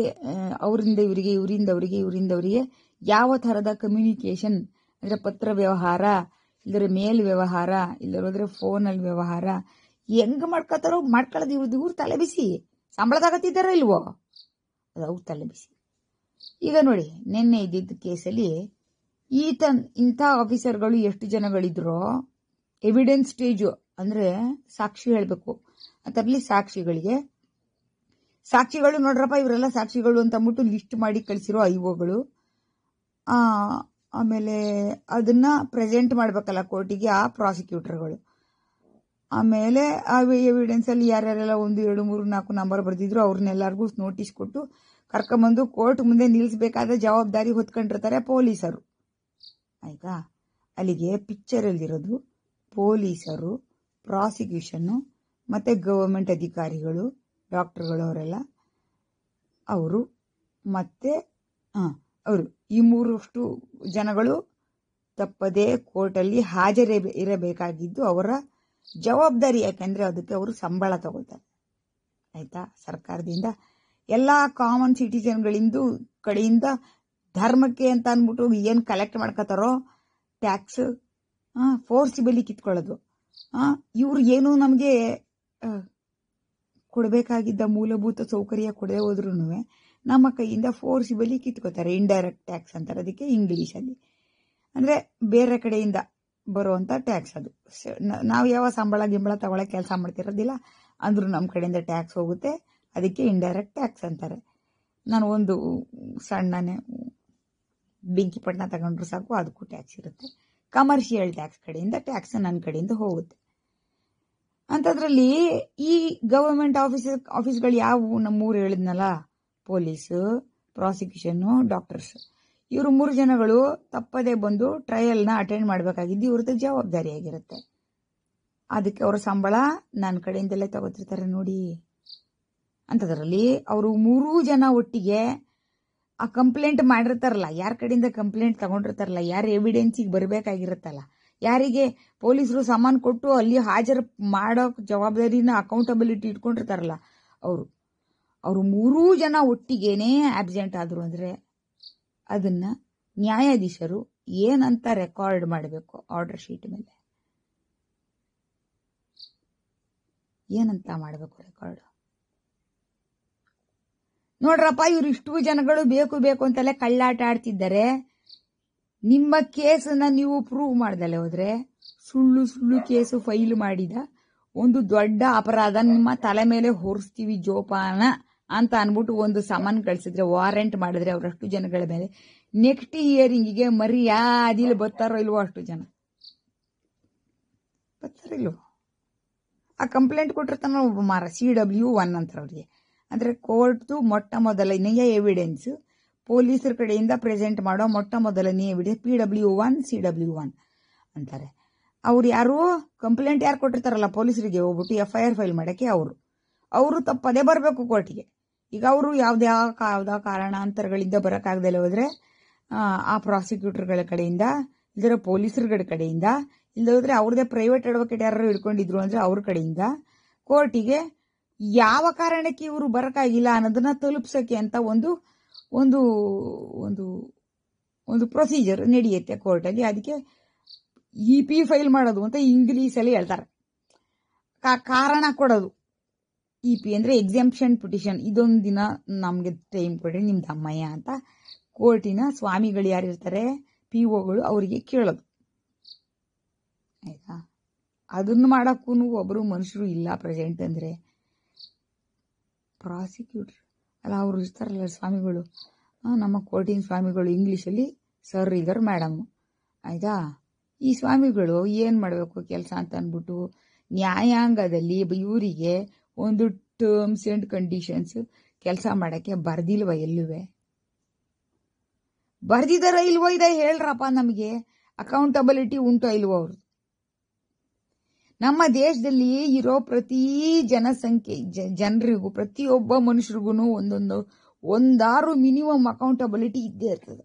ಅವರಿಂದ ಇವರಿಗೆ ಇವರಿಂದ ಅವರಿಗೆ ಇವರಿಂದ ಅವರಿಗೆ ಯಾವ ಥರದ ಕಮ್ಯುನಿಕೇಷನ್ ಅಂದರೆ ಪತ್ರ ವ್ಯವಹಾರ ಇಲ್ಲದ್ರೆ ಮೇಲ್ ವ್ಯವಹಾರ ಇಲ್ಲದ್ರೆ ಫೋನ್ ಫೋನಲ್ಲಿ ವ್ಯವಹಾರ ಹೆಂಗ್ ಮಾಡ್ಕೊಳ್ತಾರೋ ಮಾಡ್ಕೊಳ್ಳೋದು ಇವ್ರದ್ದು ಇವ್ರು ತಲೆ ಬಿಸಿ ಸಂಬಳದಾಗತ್ತಿದ್ದಾರೋ ಇಲ್ವೋ ರೌತ್ ತಲೆಬಿಸಿ ಈಗ ನೋಡಿ ನಿನ್ನೆ ಇದ್ದಿದ್ದ ಕೇಸಲ್ಲಿ ಈತ ಇಂಥ ಆಫೀಸರ್ಗಳು ಎಷ್ಟು ಜನಗಳಿದ್ರೋ ಎವಿಡೆನ್ಸ್ ಸ್ಟೇಜು ಅಂದರೆ ಸಾಕ್ಷಿ ಹೇಳಬೇಕು ಅದರಲ್ಲಿ ಸಾಕ್ಷಿಗಳಿಗೆ ಸಾಕ್ಷಿಗಳು ನೋಡ್ರಪ್ಪ ಇವರೆಲ್ಲ ಸಾಕ್ಷಿಗಳು ಅಂತ ಅಂದ್ಬಿಟ್ಟು ಲಿಸ್ಟ್ ಮಾಡಿ ಕಳಿಸಿರೋ ಐ ಓಗಳು ಆಮೇಲೆ ಅದನ್ನು ಪ್ರೆಸೆಂಟ್ ಮಾಡಬೇಕಲ್ಲ ಕೋರ್ಟಿಗೆ ಆ ಪ್ರಾಸಿಕ್ಯೂಟರ್ಗಳು ಆಮೇಲೆ ಆ ಎವಿಡೆನ್ಸ್ ಅಲ್ಲಿ ಯಾರ್ಯಾರೆಲ್ಲ ಒಂದು ಎರಡು ಮೂರು ನಾಲ್ಕು ನಂಬರ್ ಬರೆದಿದ್ರು ಅವ್ರನ್ನೆಲ್ಲರಿಗೂ ನೋಟಿಸ್ ಕೊಟ್ಟು ಕರ್ಕೊಂಬಂದು ಕೋರ್ಟ್ ಮುಂದೆ ನಿಲ್ಲಿಸಬೇಕಾದ ಜವಾಬ್ದಾರಿ ಹೊತ್ಕೊಂಡಿರ್ತಾರೆ ಪೊಲೀಸರು ಆಯಿತಾ ಅಲ್ಲಿಗೆ ಪಿಕ್ಚರಲ್ಲಿರೋದು ಪೊಲೀಸರು ಪ್ರಾಸಿಕ್ಯೂಷನ್ ಮತ್ತು ಗವರ್ಮೆಂಟ್ ಅಧಿಕಾರಿಗಳು ಡಾಕ್ಟರ್ಗಳು ಅವರೆಲ್ಲ ಅವರು ಮತ್ತು ಹಾಂ ಅವರು ಈ ಮೂರಷ್ಟು ಜನಗಳು ತಪ್ಪದೇ ಕೋರ್ಟಲ್ಲಿ ಹಾಜರೇ ಇರಬೇಕಾಗಿದ್ದು ಅವರ ಜವಾಬ್ದಾರಿ ಯಾಕೆಂದ್ರೆ ಅದಕ್ಕೆ ಅವರು ಸಂಬಳ ತಗೊಳ್ತಾರೆ ಆಯ್ತಾ ಸರ್ಕಾರದಿಂದ ಎಲ್ಲ ಕಾಮನ್ ಸಿಟಿಜನ್ಗಳಿಂದು ಕಡೆಯಿಂದ ಧರ್ಮಕ್ಕೆ ಅಂತ ಅಂದ್ಬಿಟ್ಟು ಏನು ಕಲೆಕ್ಟ್ ಮಾಡ್ಕೋತಾರೋ ಟ್ಯಾಕ್ಸ್ ಫೋರ್ಸಿಬಲಿ ಕಿತ್ಕೊಳ್ಳೋದು ಇವರು ಏನು ನಮಗೆ ಕೊಡಬೇಕಾಗಿದ್ದ ಮೂಲಭೂತ ಸೌಕರ್ಯ ಕೊಡದೆ ಹೋದ್ರೂ ನಮ್ಮ ಕೈಯಿಂದ ಫೋರ್ಸಿಬಲಿ ಕಿತ್ಕೋತಾರೆ ಇಂಡೈರೆಕ್ಟ್ ಟ್ಯಾಕ್ಸ್ ಅಂತಾರೆ ಅದಕ್ಕೆ ಇಂಗ್ಲೀಷಲ್ಲಿ ಅಂದರೆ ಬೇರೆ ಕಡೆಯಿಂದ ಬರುವಂತ ಟ್ಯಾಕ್ಸ್ ಅದು ನಾವು ಯಾವ ಸಂಬಳ ಗಿಂಬಳ ತಗೊಳ್ಳೋ ಕೆಲಸ ಮಾಡ್ತಿರೋದಿಲ್ಲ ಅಂದರೂ ನಮ್ಮ ಕಡೆಯಿಂದ ಟ್ಯಾಕ್ಸ್ ಹೋಗುತ್ತೆ ಅದಕ್ಕೆ ಇಂಡೈರೆಕ್ಟ್ ಟ್ಯಾಕ್ಸ್ ಅಂತಾರೆ ನಾನು ಒಂದು ಸಣ್ಣನೇ ಬೆಂಕಿ ಪಟ್ಟಣ ತಗೊಂಡ್ರು ಸಾಕು ಅದಕ್ಕೂ ಟ್ಯಾಕ್ಸ್ ಇರುತ್ತೆ ಕಮರ್ಷಿಯಲ್ ಟ್ಯಾಕ್ಸ್ ಕಡೆಯಿಂದ ಟ್ಯಾಕ್ಸ್ ನನ್ನ ಕಡೆಯಿಂದ ಹೋಗುತ್ತೆ ಅಂಥದ್ರಲ್ಲಿ ಈ ಗವರ್ಮೆಂಟ್ ಆಫೀಸ್ ಆಫೀಸ್ಗಳು ಯಾವುವು ನಮ್ಮೂರು ಹೇಳಿದ್ನಲ್ಲ ಪೊಲೀಸ್ ಪ್ರಾಸಿಕ್ಯೂಷನ್ ಡಾಕ್ಟರ್ಸ್ ಇವರು ಮೂರು ಜನಗಳು ತಪ್ಪದೇ ಬಂದು ಟ್ರಯಲ್ನ ಅಟೆಂಡ್ ಮಾಡಬೇಕಾಗಿದ್ದು ಇವ್ರದ್ದು ಆಗಿರುತ್ತೆ ಅದಕ್ಕೆ ಅವರ ಸಂಬಳ ನನ್ನ ಕಡೆಯಿಂದಲೇ ತಗೋತಿರ್ತಾರೆ ನೋಡಿ ಅಂಥದ್ರಲ್ಲಿ ಅವರು ಮೂರೂ ಜನ ಒಟ್ಟಿಗೆ ಆ ಕಂಪ್ಲೇಂಟ್ ಮಾಡಿರ್ತಾರಲ್ಲ ಯಾರ ಕಡೆಯಿಂದ ಕಂಪ್ಲೇಂಟ್ ತಗೊಂಡಿರ್ತಾರಲ್ಲ ಯಾರು ಎವಿಡೆನ್ಸಿಗೆ ಬರಬೇಕಾಗಿರುತ್ತಲ್ಲ ಯಾರಿಗೆ ಪೊಲೀಸರು ಸಾಮಾನು ಕೊಟ್ಟು ಅಲ್ಲಿ ಹಾಜರು ಮಾಡೋ ಜವಾಬ್ದಾರಿನ ಅಕೌಂಟಬಿಲಿಟಿ ಇಟ್ಕೊಂಡಿರ್ತಾರಲ್ಲ ಅವರು ಅವರು ಮೂರೂ ಜನ ಒಟ್ಟಿಗೆನೇ ಆಬ್ಸೆಂಟ್ ಆದರು ಅಂದರೆ ಅದನ್ನ ನ್ಯಾಯಾಧೀಶರು ಏನಂತ ರೆಕಾರ್ಡ್ ಮಾಡಬೇಕು ಆರ್ಡರ್ ಶೀಟ್ ಮೇಲೆ ಏನಂತ ಮಾಡಬೇಕು ರೆಕಾರ್ಡ್ ನೋಡ್ರಪ್ಪ ಇವ್ರು ಇಷ್ಟು ಜನಗಳು ಬೇಕು ಬೇಕು ಅಂತಲೇ ಕಳ್ಳಾಟ ಆಡ್ತಿದ್ದಾರೆ ನಿಮ್ಮ ಕೇಸನ್ನ ನೀವು ಪ್ರೂವ್ ಮಾಡ್ದಲೆ ಹೋದ್ರೆ ಸುಳ್ಳು ಸುಳ್ಳು ಕೇಸು ಫೈಲ್ ಮಾಡಿದ ಒಂದು ದೊಡ್ಡ ಅಪರಾಧ ನಿಮ್ಮ ತಲೆ ಮೇಲೆ ಹೊರಿಸ್ತೀವಿ ಜೋಪಾನ ಅಂತ ಅನ್ಬಿಟ್ಟು ಒಂದು ಸಾಮಾನು ಕಳಿಸಿದ್ರೆ ವಾರೆಂಟ್ ಮಾಡಿದ್ರೆ ಅಷ್ಟು ಜನಗಳ ಮೇಲೆ ನೆಕ್ಸ್ಟ್ ಇಯರಿಂಗಿಗೆ ಮರಿ ಯಾದಿಲ್ ಬರ್ತಾರೋ ಇಲ್ವೋ ಅಷ್ಟು ಜನ ಬರ್ತಾರಿಲ್ವೋ ಆ ಕಂಪ್ಲೇಂಟ್ ಕೊಟ್ಟಿರ್ತಾನ ಒಬ್ಬ ಮಾರ ಸಿ ಡಬ್ಲ್ಯೂ ಒನ್ ಅಂತಾರೆ ಅವ್ರಿಗೆ ಅಂದರೆ ಕೋರ್ಟ್ದು ಮೊಟ್ಟ ಮೊದಲನೆಯ ಎವಿಡೆನ್ಸ್ ಪೊಲೀಸರ ಕಡೆಯಿಂದ ಪ್ರೆಸೆಂಟ್ ಮಾಡೋ ಮೊಟ್ಟ ಮೊದಲನೆಯ evidence P W one C W one ಅಂತಾರೆ ಅವ್ರು ಯಾರು ಕಂಪ್ಲೇಂಟ್ ಯಾರು ಕೊಟ್ಟಿರ್ತಾರಲ್ಲ ಪೊಲೀಸರಿಗೆ ಹೋಗ್ಬಿಟ್ಟು ಎಫ್ ಐ ಆರ್ ಫೈಲ್ ಮಾಡೋಕ್ಕೆ ಅವರು ಅವರು ತಪ್ಪದೇ ಬರಬೇಕು ಕೋರ್ಟಿಗೆ ಈಗ ಅವರು ಯಾವುದೇ ಯಾವ್ದ ಕಾರಣಾಂತರಗಳಿಂದ ಬರೋಕ್ಕಾಗ್ದಲೇ ಹೋದ್ರೆ ಆ ಪ್ರಾಸಿಕ್ಯೂಟರ್ಗಳ ಕಡೆಯಿಂದ ಇಲ್ದರ ಪೊಲೀಸರುಗಳ ಕಡೆಯಿಂದ ಇಲ್ಲದ್ರೆ ಹೋದರೆ ಪ್ರೈವೇಟ್ ಅಡ್ವೊಕೇಟ್ ಯಾರು ಇಟ್ಕೊಂಡಿದ್ರು ಅಂದ್ರೆ ಅವ್ರ ಕಡೆಯಿಂದ ಕೋರ್ಟಿಗೆ ಯಾವ ಕಾರಣಕ್ಕೆ ಇವರು ಬರೋಕ್ಕಾಗಿಲ್ಲ ಅನ್ನೋದನ್ನ ತಲುಪ್ಸಕ್ಕೆ ಅಂತ ಒಂದು ಒಂದು ಒಂದು ಒಂದು ಪ್ರೊಸೀಜರ್ ನಡೆಯುತ್ತೆ ಕೋರ್ಟಲ್ಲಿ ಅದಕ್ಕೆ ಇ ಪಿ ಫೈಲ್ ಮಾಡೋದು ಅಂತ ಇಂಗ್ಲೀಷಲ್ಲಿ ಹೇಳ್ತಾರೆ ಕಾರಣ ಕೊಡೋದು ಇ ಪಿ ಅಂದರೆ ಎಕ್ಸಾಮ್ಷನ್ ಪಿಟಿಷನ್ ಇದೊಂದು ದಿನ ನಮಗೆ ಟೈಮ್ ಕೊಡ್ರಿ ನಿಮ್ದು ಅಮ್ಮಯ್ಯ ಅಂತ ಕೋರ್ಟಿನ ಸ್ವಾಮಿಗಳು ಯಾರಿರ್ತಾರೆ ಪಿ ಒಗಳು ಅವರಿಗೆ ಕೇಳೋದು ಆಯಿತಾ ಅದನ್ನು ಮಾಡೋಕ್ಕೂ ಒಬ್ಬರು ಮನುಷ್ಯರು ಇಲ್ಲ ಪ್ರೆಸೆಂಟ್ ಅಂದರೆ ಪ್ರಾಸಿಕ್ಯೂಟ್ರ್ ಅಲ್ಲ ಅವರು ಇರ್ತಾರಲ್ಲ ಸ್ವಾಮಿಗಳು ನಮ್ಮ ಕೋರ್ಟಿನ ಸ್ವಾಮಿಗಳು ಇಂಗ್ಲೀಷಲ್ಲಿ ಸರ್ ಇದ್ದಾರೆ ಮೇಡಮ್ ಆಯ್ತಾ ಈ ಸ್ವಾಮಿಗಳು ಏನು ಮಾಡಬೇಕು ಕೆಲಸ ಅಂತ ಅಂದ್ಬಿಟ್ಟು ನ್ಯಾಯಾಂಗದಲ್ಲಿ ಇವರಿಗೆ ಒಂದು ಟರ್ಮ್ಸ್ ಆ್ಯಂಡ್ ಕಂಡೀಷನ್ಸ್ ಕೆಲಸ ಮಾಡೋಕ್ಕೆ ಬರ್ದಿಲ್ವ ಎಲ್ಲುವೆ ಬರ್ದಿದಾರ ಇಲ್ವೋ ಇದೆ ಹೇಳ್ರಪ್ಪ ನಮಗೆ ಅಕೌಂಟಬಿಲಿಟಿ ಉಂಟು ಇಲ್ವೋ ಅವ್ರದ್ದು ನಮ್ಮ ದೇಶದಲ್ಲಿ ಇರೋ ಪ್ರತಿ ಜನಸಂಖ್ಯೆ ಜನರಿಗೂ ಪ್ರತಿಯೊಬ್ಬ ಮನುಷ್ಯರಿಗೂ ಒಂದೊಂದು ಒಂದಾರು ಮಿನಿಮಮ್ ಅಕೌಂಟಬಿಲಿಟಿ ಇದ್ದೇ ಇರ್ತದೆ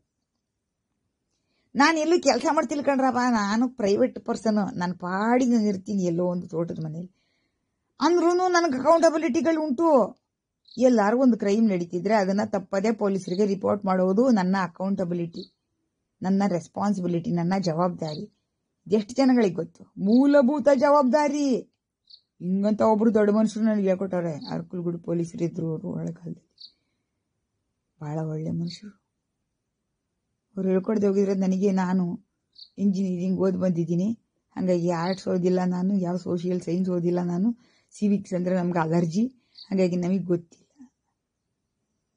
ನಾನು ಎಲ್ಲೂ ಕೆಲಸ ಮಾಡ್ತಿಲ್ಕಂಡ್ರಪ್ಪ ನಾನು ಪ್ರೈವೇಟ್ ಪರ್ಸನ್ ನಾನು ಪಾಡಿ ನಾನು ಇರ್ತೀನಿ ಎಲ್ಲೋ ಒಂದು ತೋಟದ ಮನೇಲಿ ಅಂದ್ರೂ ನನಗೆ ಅಕೌಂಟಬಿಲಿಟಿಗಳು ಉಂಟು ಎಲ್ಲರೂ ಒಂದು ಕ್ರೈಮ್ ನಡೀತಿದ್ರೆ ಅದನ್ನು ತಪ್ಪದೇ ಪೊಲೀಸರಿಗೆ ರಿಪೋರ್ಟ್ ಮಾಡೋದು ನನ್ನ ಅಕೌಂಟಬಿಲಿಟಿ ನನ್ನ ರೆಸ್ಪಾನ್ಸಿಬಿಲಿಟಿ ನನ್ನ ಜವಾಬ್ದಾರಿ ಎಷ್ಟು ಜನಗಳಿಗೆ ಗೊತ್ತು ಮೂಲಭೂತ ಜವಾಬ್ದಾರಿ ಹಿಂಗಂತ ಒಬ್ರು ದೊಡ್ಡ ಮನುಷ್ಯರು ನನಗೆ ಹೇಳ್ಕೊಟ್ಟವ್ರೆ ಅರ್ಕುಲ್ಗುಡು ಪೊಲೀಸರು ಇದ್ರು ಅವರು ಕಾಲದಲ್ಲಿ ಭಾಳ ಒಳ್ಳೆ ಮನುಷ್ಯರು ಅವ್ರು ಹೇಳ್ಕೊಡ್ದೆ ಹೋಗಿದ್ರೆ ನನಗೆ ನಾನು ಇಂಜಿನಿಯರಿಂಗ್ ಓದಿ ಬಂದಿದ್ದೀನಿ ಹಾಗಾಗಿ ಆರ್ಟ್ಸ್ ಓದಿಲ್ಲ ನಾನು ಯಾವ ಸೋಷಿಯಲ್ ಸೈನ್ಸ್ ಓದಿಲ್ಲ ನಾನು ಸಿವಿಕ್ಸ್ ಅಂದರೆ ನಮ್ಗೆ ಅಲರ್ಜಿ ಹಾಗಾಗಿ ನಮಗೆ ಗೊತ್ತಿಲ್ಲ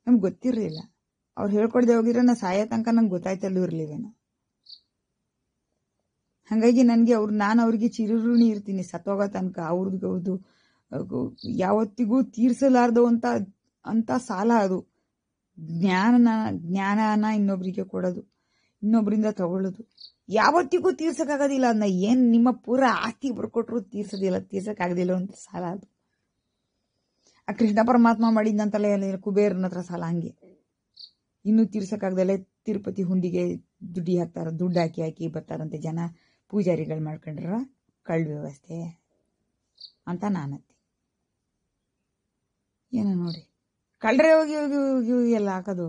ನಮ್ಗೆ ಗೊತ್ತಿರಲಿಲ್ಲ ಅವ್ರು ಹೇಳ್ಕೊಡ್ದೆ ಹೋಗಿದ್ರೆ ನಾ ಸಾಯೋ ತನಕ ನಂಗೆ ಗೊತ್ತಾಯ್ತಲ್ಲೂ ಇರ್ಲಿಲ್ಲ ಹಾಗಾಗಿ ನನಗೆ ಅವ್ರು ನಾನು ಅವ್ರಿಗೆ ಚಿರಋಣಿ ಇರ್ತೀನಿ ಸತ್ತೋಗೋ ತನಕ ಅವ್ರದ್ದು ಅವ್ರದ್ದು ಯಾವತ್ತಿಗೂ ತೀರಿಸಲಾರ್ದು ಅಂತ ಅಂತ ಸಾಲ ಅದು ಜ್ಞಾನನ ಜ್ಞಾನನ ಇನ್ನೊಬ್ರಿಗೆ ಕೊಡೋದು ಇನ್ನೊಬ್ರಿಂದ ತಗೊಳ್ಳೋದು ಯಾವತ್ತಿಗೂ ತೀರ್ಸೋಕ್ಕಾಗೋದಿಲ್ಲ ಅದನ್ನ ಏನು ನಿಮ್ಮ ಪೂರ ಆಸ್ತಿ ಬರ್ಕೊಟ್ರು ತೀರ್ಸೋದಿಲ್ಲ ತೀರ್ಸೋಕ್ಕಾಗದಿಲ್ಲ ಅಂತ ಸಾಲ ಅದು ಆ ಕೃಷ್ಣ ಪರಮಾತ್ಮ ಮಾಡಿದ್ದಂತಲೇ ಕುಬೇರನ ಹತ್ರ ಸಾಲ ಹಂಗೆ ಇನ್ನೂ ತೀರ್ಸೋಕ್ಕಾಗ್ದಲೇ ತಿರುಪತಿ ಹುಂಡಿಗೆ ದುಡ್ಡಿ ಹಾಕ್ತಾರ ದುಡ್ಡು ಹಾಕಿ ಹಾಕಿ ಬರ್ತಾರಂತೆ ಜನ ಪೂಜಾರಿಗಳು ಮಾಡ್ಕೊಂಡ್ರ ಕಳ್ಳ ವ್ಯವಸ್ಥೆ ಅಂತ ನಾನತ್ತೆ ಏನೋ ನೋಡಿ ಕಳ್ಳರೆ ಹೋಗಿ ಹೋಗಿ ಹೋಗಿ ಎಲ್ಲ ಹಾಕೋದು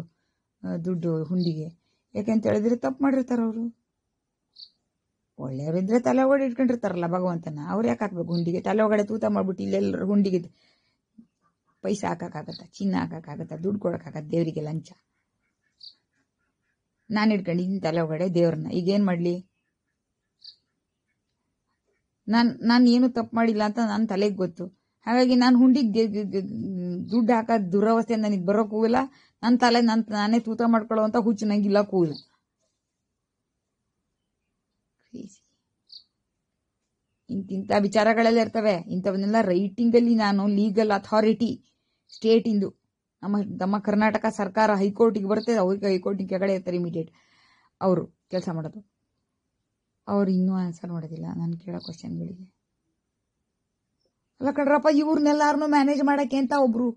ದುಡ್ಡು ಹುಂಡಿಗೆ ಯಾಕೆಂತ ಹೇಳಿದ್ರೆ ತಪ್ಪು ಮಾಡಿರ್ತಾರ ಅವರು ಒಳ್ಳೆಯವರಿದ್ರೆ ತಲೆ ಓಡಿ ಇಟ್ಕೊಂಡಿರ್ತಾರಲ್ಲ ಭಗವಂತನ ಅವ್ರು ಯಾಕೆ ಹಾಕ್ಬೇಕು ಹುಂಡಿಗೆ ತಲೆ ಒಳಗಡೆ ತೂತ ಮಾಡ್ಬಿಟ್ಟು ಇಲ್ಲೆಲ್ಲರೂ ಹುಂಡಿಗೆ ಪೈಸಾ ಹಾಕಕ್ಕಾಗತ್ತ ಚಿನ್ನ ಹಾಕಕ್ಕಾಗತ್ತ ದುಡ್ಡು ಕೊಡೋಕ್ಕಾಗತ್ತ ದೇವರಿಗೆ ಲಂಚ ನಾನು ಇಟ್ಕೊಂಡಿದ್ದೀನಿ ತಲೆ ಒಳಗಡೆ ದೇವ್ರನ್ನ ಈಗೇನು ಮಾಡಲಿ ನಾನು ನಾನು ಏನು ತಪ್ಪು ಮಾಡಿಲ್ಲ ಅಂತ ನನ್ನ ತಲೆಗೆ ಗೊತ್ತು ಹಾಗಾಗಿ ನಾನು ಹುಂಡಿಗೆ ದುಡ್ಡು ಹಾಕ ದುರವಸ್ಥೆ ನನಗೆ ಬರೋಕ್ಕೂ ಇಲ್ಲ ನನ್ನ ತಲೆ ನನ್ನ ನಾನೇ ತೂತ ಮಾಡ್ಕೊಳ್ಳೋ ಅಂತ ಹುಚ್ಚು ನಂಗೆ ಇಂಥಿಂಥ ವಿಚಾರಗಳೆಲ್ಲ ಇರ್ತವೆ ಇಂಥವನ್ನೆಲ್ಲ ರೈಟಿಂಗಲ್ಲಿ ನಾನು ಲೀಗಲ್ ಅಥಾರಿಟಿ ಸ್ಟೇಟಿಂದು ನಮ್ಮ ನಮ್ಮ ಕರ್ನಾಟಕ ಸರ್ಕಾರ ಹೈಕೋರ್ಟಿಗೆ ಬರುತ್ತೆ ಅವ್ರಿಗೆ ಹೈಕೋರ್ಟಿಗೆ ಕೆಳಗಡೆ ಇರ್ತಾರೆ ಇಮಿಡಿಯೇಟ್ ಅವರು ಕೆಲಸ ಮಾಡೋದು ಅವ್ರು ಇನ್ನೂ ಆನ್ಸರ್ ಮಾಡೋದಿಲ್ಲ ನಾನು ಕೇಳೋ ಕ್ವಶನ್ಗಳಿಗೆ ಅಲ್ಲ ಕಣ್ರಪ್ಪ ಇವ್ರನ್ನೆಲ್ಲಾರನ್ನೂ ಮ್ಯಾನೇಜ್ ಮಾಡೋಕ್ಕೆ ಅಂತ ಒಬ್ಬರು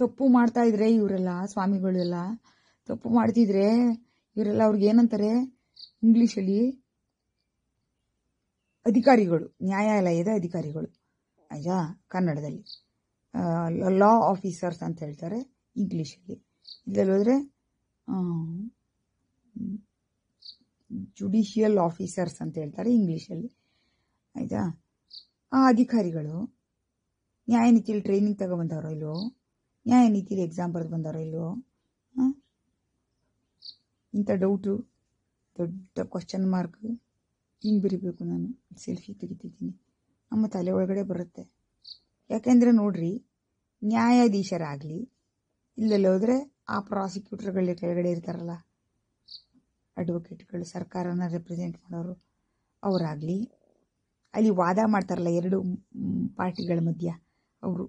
ತಪ್ಪು ಮಾಡ್ತಾ ಇದ್ರೆ ಇವರೆಲ್ಲ ಸ್ವಾಮಿಗಳೆಲ್ಲ ತಪ್ಪು ಮಾಡ್ತಿದ್ರೆ ಇವರೆಲ್ಲ ಅವ್ರಿಗೆ ಏನಂತಾರೆ ಇಂಗ್ಲೀಷಲ್ಲಿ ಅಧಿಕಾರಿಗಳು ನ್ಯಾಯಾಲಯದ ಅಧಿಕಾರಿಗಳು ಆಯಿತಾ ಕನ್ನಡದಲ್ಲಿ ಲಾ ಆಫೀಸರ್ಸ್ ಅಂತ ಹೇಳ್ತಾರೆ ಇಂಗ್ಲೀಷಲ್ಲಿ ಇದರಲ್ಲಿ ಹೋದರೆ ಜುಡಿಷಿಯಲ್ ಆಫೀಸರ್ಸ್ ಅಂತ ಹೇಳ್ತಾರೆ ಇಂಗ್ಲೀಷಲ್ಲಿ ಆಯಿತಾ ಆ ಅಧಿಕಾರಿಗಳು ನ್ಯಾಯನೀತಿಯಲ್ಲಿ ಟ್ರೈನಿಂಗ್ ತಗೊಬಂದವರೋ ಇಲ್ವೋ ನೀತಿಲಿ ಎಕ್ಸಾಮ್ ಬರೆದು ಬಂದವರೋ ಇಲ್ವೋ ಇಂಥ ಡೌಟು ದೊಡ್ಡ ಕ್ವಶನ್ ಮಾರ್ಕ್ ಹಿಂಗೆ ಬರಿಬೇಕು ನಾನು ಸೆಲ್ಫಿ ತೆಗಿತಿದ್ದೀನಿ ನಮ್ಮ ತಲೆ ಒಳಗಡೆ ಬರುತ್ತೆ ಯಾಕೆಂದರೆ ನೋಡ್ರಿ ನ್ಯಾಯಾಧೀಶರಾಗಲಿ ಇಲ್ಲೆಲ್ಲ ಹೋದರೆ ಆ ಪ್ರಾಸಿಕ್ಯೂಟರ್ಗಳ ಕೆಳಗಡೆ ಇರ್ತಾರಲ್ಲ ಅಡ್ವೊಕೇಟ್ಗಳು ಸರ್ಕಾರನ ರೆಪ್ರೆಸೆಂಟ್ ಮಾಡೋರು ಅವರಾಗಲಿ ಅಲ್ಲಿ ವಾದ ಮಾಡ್ತಾರಲ್ಲ ಎರಡು ಪಾರ್ಟಿಗಳ ಮಧ್ಯ ಅವರು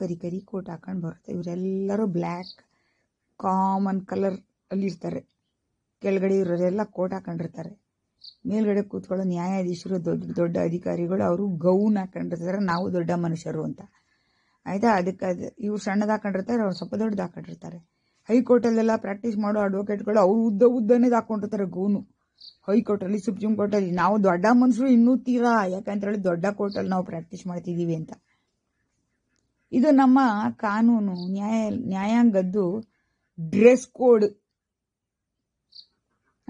ಕರಿ ಕರಿ ಕೋಟ್ ಹಾಕೊಂಡು ಬರುತ್ತೆ ಇವರೆಲ್ಲರೂ ಬ್ಲ್ಯಾಕ್ ಕಾಮನ್ ಕಲರ್ ಅಲ್ಲಿರ್ತಾರೆ ಕೆಳಗಡೆ ಇರೋರೆಲ್ಲ ಕೋಟ್ ಹಾಕೊಂಡಿರ್ತಾರೆ ಮೇಲ್ಗಡೆ ಕೂತ್ಕೊಳ್ಳೋ ನ್ಯಾಯಾಧೀಶರು ದೊಡ್ಡ ದೊಡ್ಡ ಅಧಿಕಾರಿಗಳು ಅವರು ಗೌನ್ ಹಾಕೊಂಡಿರ್ತಾರೆ ನಾವು ದೊಡ್ಡ ಮನುಷ್ಯರು ಅಂತ ಆಯ್ತಾ ಅದಕ್ಕೆ ಅದು ಇವ್ರು ಸಣ್ಣದ ಹಾಕೊಂಡಿರ್ತಾರೆ ಅವ್ರು ಸ್ವಲ್ಪ ದೊಡ್ಡದು ಹಾಕೊಂಡಿರ್ತಾರೆ ಹೈಕೋರ್ಟಲ್ಲೆಲ್ಲ ಪ್ರಾಕ್ಟೀಸ್ ಮಾಡೋ ಅಡ್ವೊಕೇಟ್ಗಳು ಅವರು ಉದ್ದ ಉದ್ದನೇದು ಹಾಕ್ಕೊಂಡಿರ್ತಾರೆ ಗೌನು ಹೈಕೋರ್ಟಲ್ಲಿ ಸುಪ್ರೀಂ ಕೋರ್ಟಲ್ಲಿ ನಾವು ದೊಡ್ಡ ಮನುಷ್ಯರು ಇನ್ನೂ ತೀರಾ ಯಾಕಂತೇಳಿ ದೊಡ್ಡ ಕೋರ್ಟಲ್ಲಿ ನಾವು ಪ್ರಾಕ್ಟೀಸ್ ಮಾಡ್ತಿದ್ದೀವಿ ಅಂತ ಇದು ನಮ್ಮ ಕಾನೂನು ನ್ಯಾಯ ನ್ಯಾಯಾಂಗದ್ದು ಡ್ರೆಸ್ ಕೋಡ್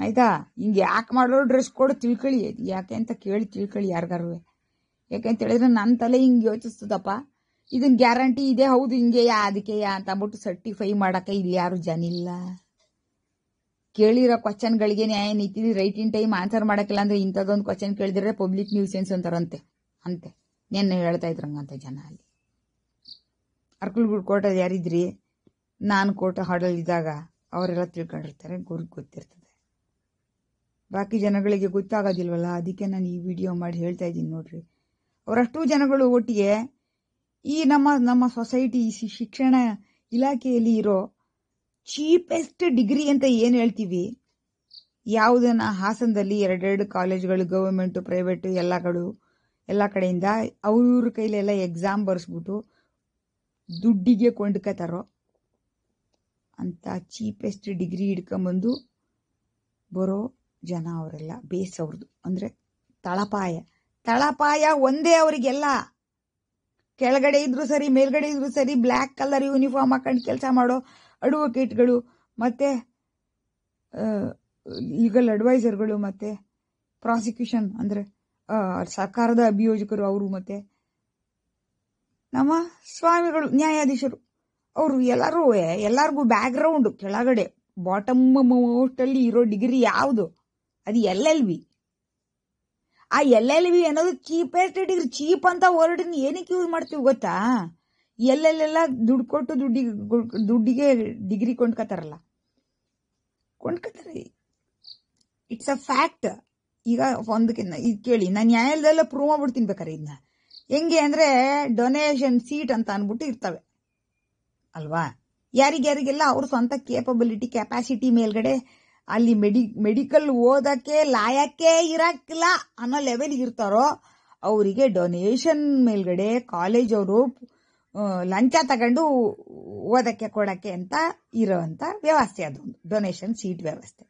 ಆಯ್ತಾ ಹಿಂಗೆ ಯಾಕೆ ಮಾಡೋರು ಡ್ರೆಸ್ ಕೊಡು ತಿಳ್ಕೊಳ್ಳಿ ಯಾಕೆ ಅಂತ ಕೇಳಿ ತಿಳ್ಕೊಳ್ಳಿ ಯಾರ್ಗಾರು ಯಾಕೆ ಹೇಳಿದ್ರೆ ನನ್ನ ತಲೆ ಹಿಂಗೆ ಯೋಚಿಸ್ತದಪ್ಪ ಇದನ್ನ ಗ್ಯಾರಂಟಿ ಇದೆ ಹೌದು ಹಿಂಗೆ ಯಾ ಅದಕ್ಕೆ ಯಾ ಅಂತ ಅಂದ್ಬಿಟ್ಟು ಸರ್ಟಿಫೈ ಮಾಡಕ ಇಲ್ಲಿ ಯಾರು ಜನ ಇಲ್ಲ ಕೇಳಿರೋ ಕ್ವಶನ್ಗಳಿಗೆ ನ್ಯಾಯ ನೀತಿ ರೈಟ್ ಇನ್ ಟೈಮ್ ಆನ್ಸರ್ ಮಾಡಕ್ಕಿಲ್ಲ ಅಂದ್ರೆ ಇಂಥದ್ದೊಂದು ಕ್ವಶನ್ ಕೇಳಿದ್ರೆ ಪಬ್ಲಿಕ್ ನ್ಯೂಸೆನ್ಸ್ ಅಂತಾರಂತೆ ಅಂತೆ ನೆನ್ನೆ ಹೇಳ್ತಾ ಹಂಗಂತ ಜನ ಅಲ್ಲಿ ಗುಡ್ ಕೋಟ ಯಾರಿದ್ರಿ ನಾನು ಕೋಟ ಇದ್ದಾಗ ಅವರೆಲ್ಲ ತಿಳ್ಕೊಂಡಿರ್ತಾರೆ ಗುರು ಗೊತ್ತಿರ್ತದೆ ಬಾಕಿ ಜನಗಳಿಗೆ ಗೊತ್ತಾಗೋದಿಲ್ವಲ್ಲ ಅದಕ್ಕೆ ನಾನು ಈ ವಿಡಿಯೋ ಮಾಡಿ ಹೇಳ್ತಾ ಇದ್ದೀನಿ ನೋಡ್ರಿ ಅವರಷ್ಟು ಜನಗಳು ಒಟ್ಟಿಗೆ ಈ ನಮ್ಮ ನಮ್ಮ ಸೊಸೈಟಿ ಶಿಕ್ಷಣ ಇಲಾಖೆಯಲ್ಲಿ ಇರೋ ಚೀಪೆಸ್ಟ್ ಡಿಗ್ರಿ ಅಂತ ಏನು ಹೇಳ್ತೀವಿ ಯಾವುದನ್ನ ಹಾಸನದಲ್ಲಿ ಎರಡೆರಡು ಕಾಲೇಜ್ಗಳು ಗೌರ್ಮೆಂಟು ಪ್ರೈವೇಟು ಎಲ್ಲಗಳು ಎಲ್ಲ ಕಡೆಯಿಂದ ಅವ್ರವ್ರ ಕೈಲೆಲ್ಲ ಎಕ್ಸಾಮ್ ಬರೆಸ್ಬಿಟ್ಟು ದುಡ್ಡಿಗೆ ಕೊಂಡ್ಕೋತಾರೋ ಅಂತ ಚೀಪೆಸ್ಟ್ ಡಿಗ್ರಿ ಹಿಡ್ಕೊಂಬಂದು ಬರೋ ಜನ ಅವರೆಲ್ಲ ಬೇಸವ್ರದ್ದು ಅಂದರೆ ತಳಪಾಯ ತಳಪಾಯ ಒಂದೇ ಅವರಿಗೆಲ್ಲ ಕೆಳಗಡೆ ಇದ್ರೂ ಸರಿ ಮೇಲ್ಗಡೆ ಇದ್ರೂ ಸರಿ ಬ್ಲ್ಯಾಕ್ ಕಲರ್ ಯೂನಿಫಾರ್ಮ್ ಹಾಕೊಂಡು ಕೆಲಸ ಮಾಡೋ ಅಡ್ವೊಕೇಟ್ಗಳು ಮತ್ತೆ ಲೀಗಲ್ ಅಡ್ವೈಸರ್ಗಳು ಮತ್ತು ಪ್ರಾಸಿಕ್ಯೂಷನ್ ಅಂದರೆ ಸರ್ಕಾರದ ಅಭಿಯೋಜಕರು ಅವರು ಮತ್ತು ನಮ್ಮ ಸ್ವಾಮಿಗಳು ನ್ಯಾಯಾಧೀಶರು ಅವರು ಎಲ್ಲರೂ ಎಲ್ಲರಿಗೂ ಬ್ಯಾಕ್ಗ್ರೌಂಡ್ ಕೆಳಗಡೆ ಬಾಟಮ್ ಮೋಸ್ಟಲ್ಲಿ ಇರೋ ಡಿಗ್ರಿ ಯಾವುದು ಎಲ್ ವಿ ಆ ಎಲ್ ಎಲ್ ವಿ ಅನ್ನೋದು ಚೀಪೆಸ್ಟ್ ಇಟ್ಟಿದ್ರು ಚೀಪ್ ಅಂತ ವರ್ಡ್ನ ಏನಕ್ಕೆ ಯೂಸ್ ಮಾಡ್ತೀವಿ ಗೊತ್ತಾ ಎಲ್ಲೆಲ್ಲೆಲ್ಲ ದುಡ್ಡು ಕೊಟ್ಟು ದುಡ್ಡಿ ದುಡ್ಡಿಗೆ ಡಿಗ್ರಿ ಕೊಂಡ್ಕೊತಾರಲ್ಲ ಕೊಂಡ್ಕೊತಾರೆ ಇಟ್ಸ್ ಅ ಫ್ಯಾಕ್ಟ್ ಈಗ ಒಂದಕ್ಕಿಂತ ಇದು ಕೇಳಿ ನಾನು ನ್ಯಾಯಾಲಯದಲ್ಲ ಪ್ರೂವ್ ಮಾಡ್ಬಿಡ್ತೀನಿ ಬೇಕಾರೆ ಇದನ್ನ ಹೆಂಗೆ ಅಂದ್ರೆ ಡೊನೇಷನ್ ಸೀಟ್ ಅಂತ ಅಂದ್ಬಿಟ್ಟು ಇರ್ತವೆ ಅಲ್ವಾ ಯಾರಿಗ್ಯಾರಿಗೆಲ್ಲ ಅವ್ರ ಸ್ವಂತ ಕೇಪಬಿಲಿಟಿ ಕೆಪಾಸಿಟಿ ಮೇಲ್ಗಡೆ ಅಲ್ಲಿ ಮೆಡಿ ಮೆಡಿಕಲ್ ಓದಕ್ಕೆ ಲಾಯಕ್ಕೆ ಇರಕ್ಕಿಲ್ಲ ಅನ್ನೋ ಲೆವೆಲ್ ಇರ್ತಾರೋ ಅವರಿಗೆ ಡೊನೇಷನ್ ಮೇಲ್ಗಡೆ ಕಾಲೇಜ್ ಅವರು ಲಂಚ ತಗೊಂಡು ಓದಕ್ಕೆ ಕೊಡಕ್ಕೆ ಅಂತ ಇರೋವಂಥ ವ್ಯವಸ್ಥೆ ಅದೊಂದು ಡೊನೇಷನ್ ಸೀಟ್ ವ್ಯವಸ್ಥೆ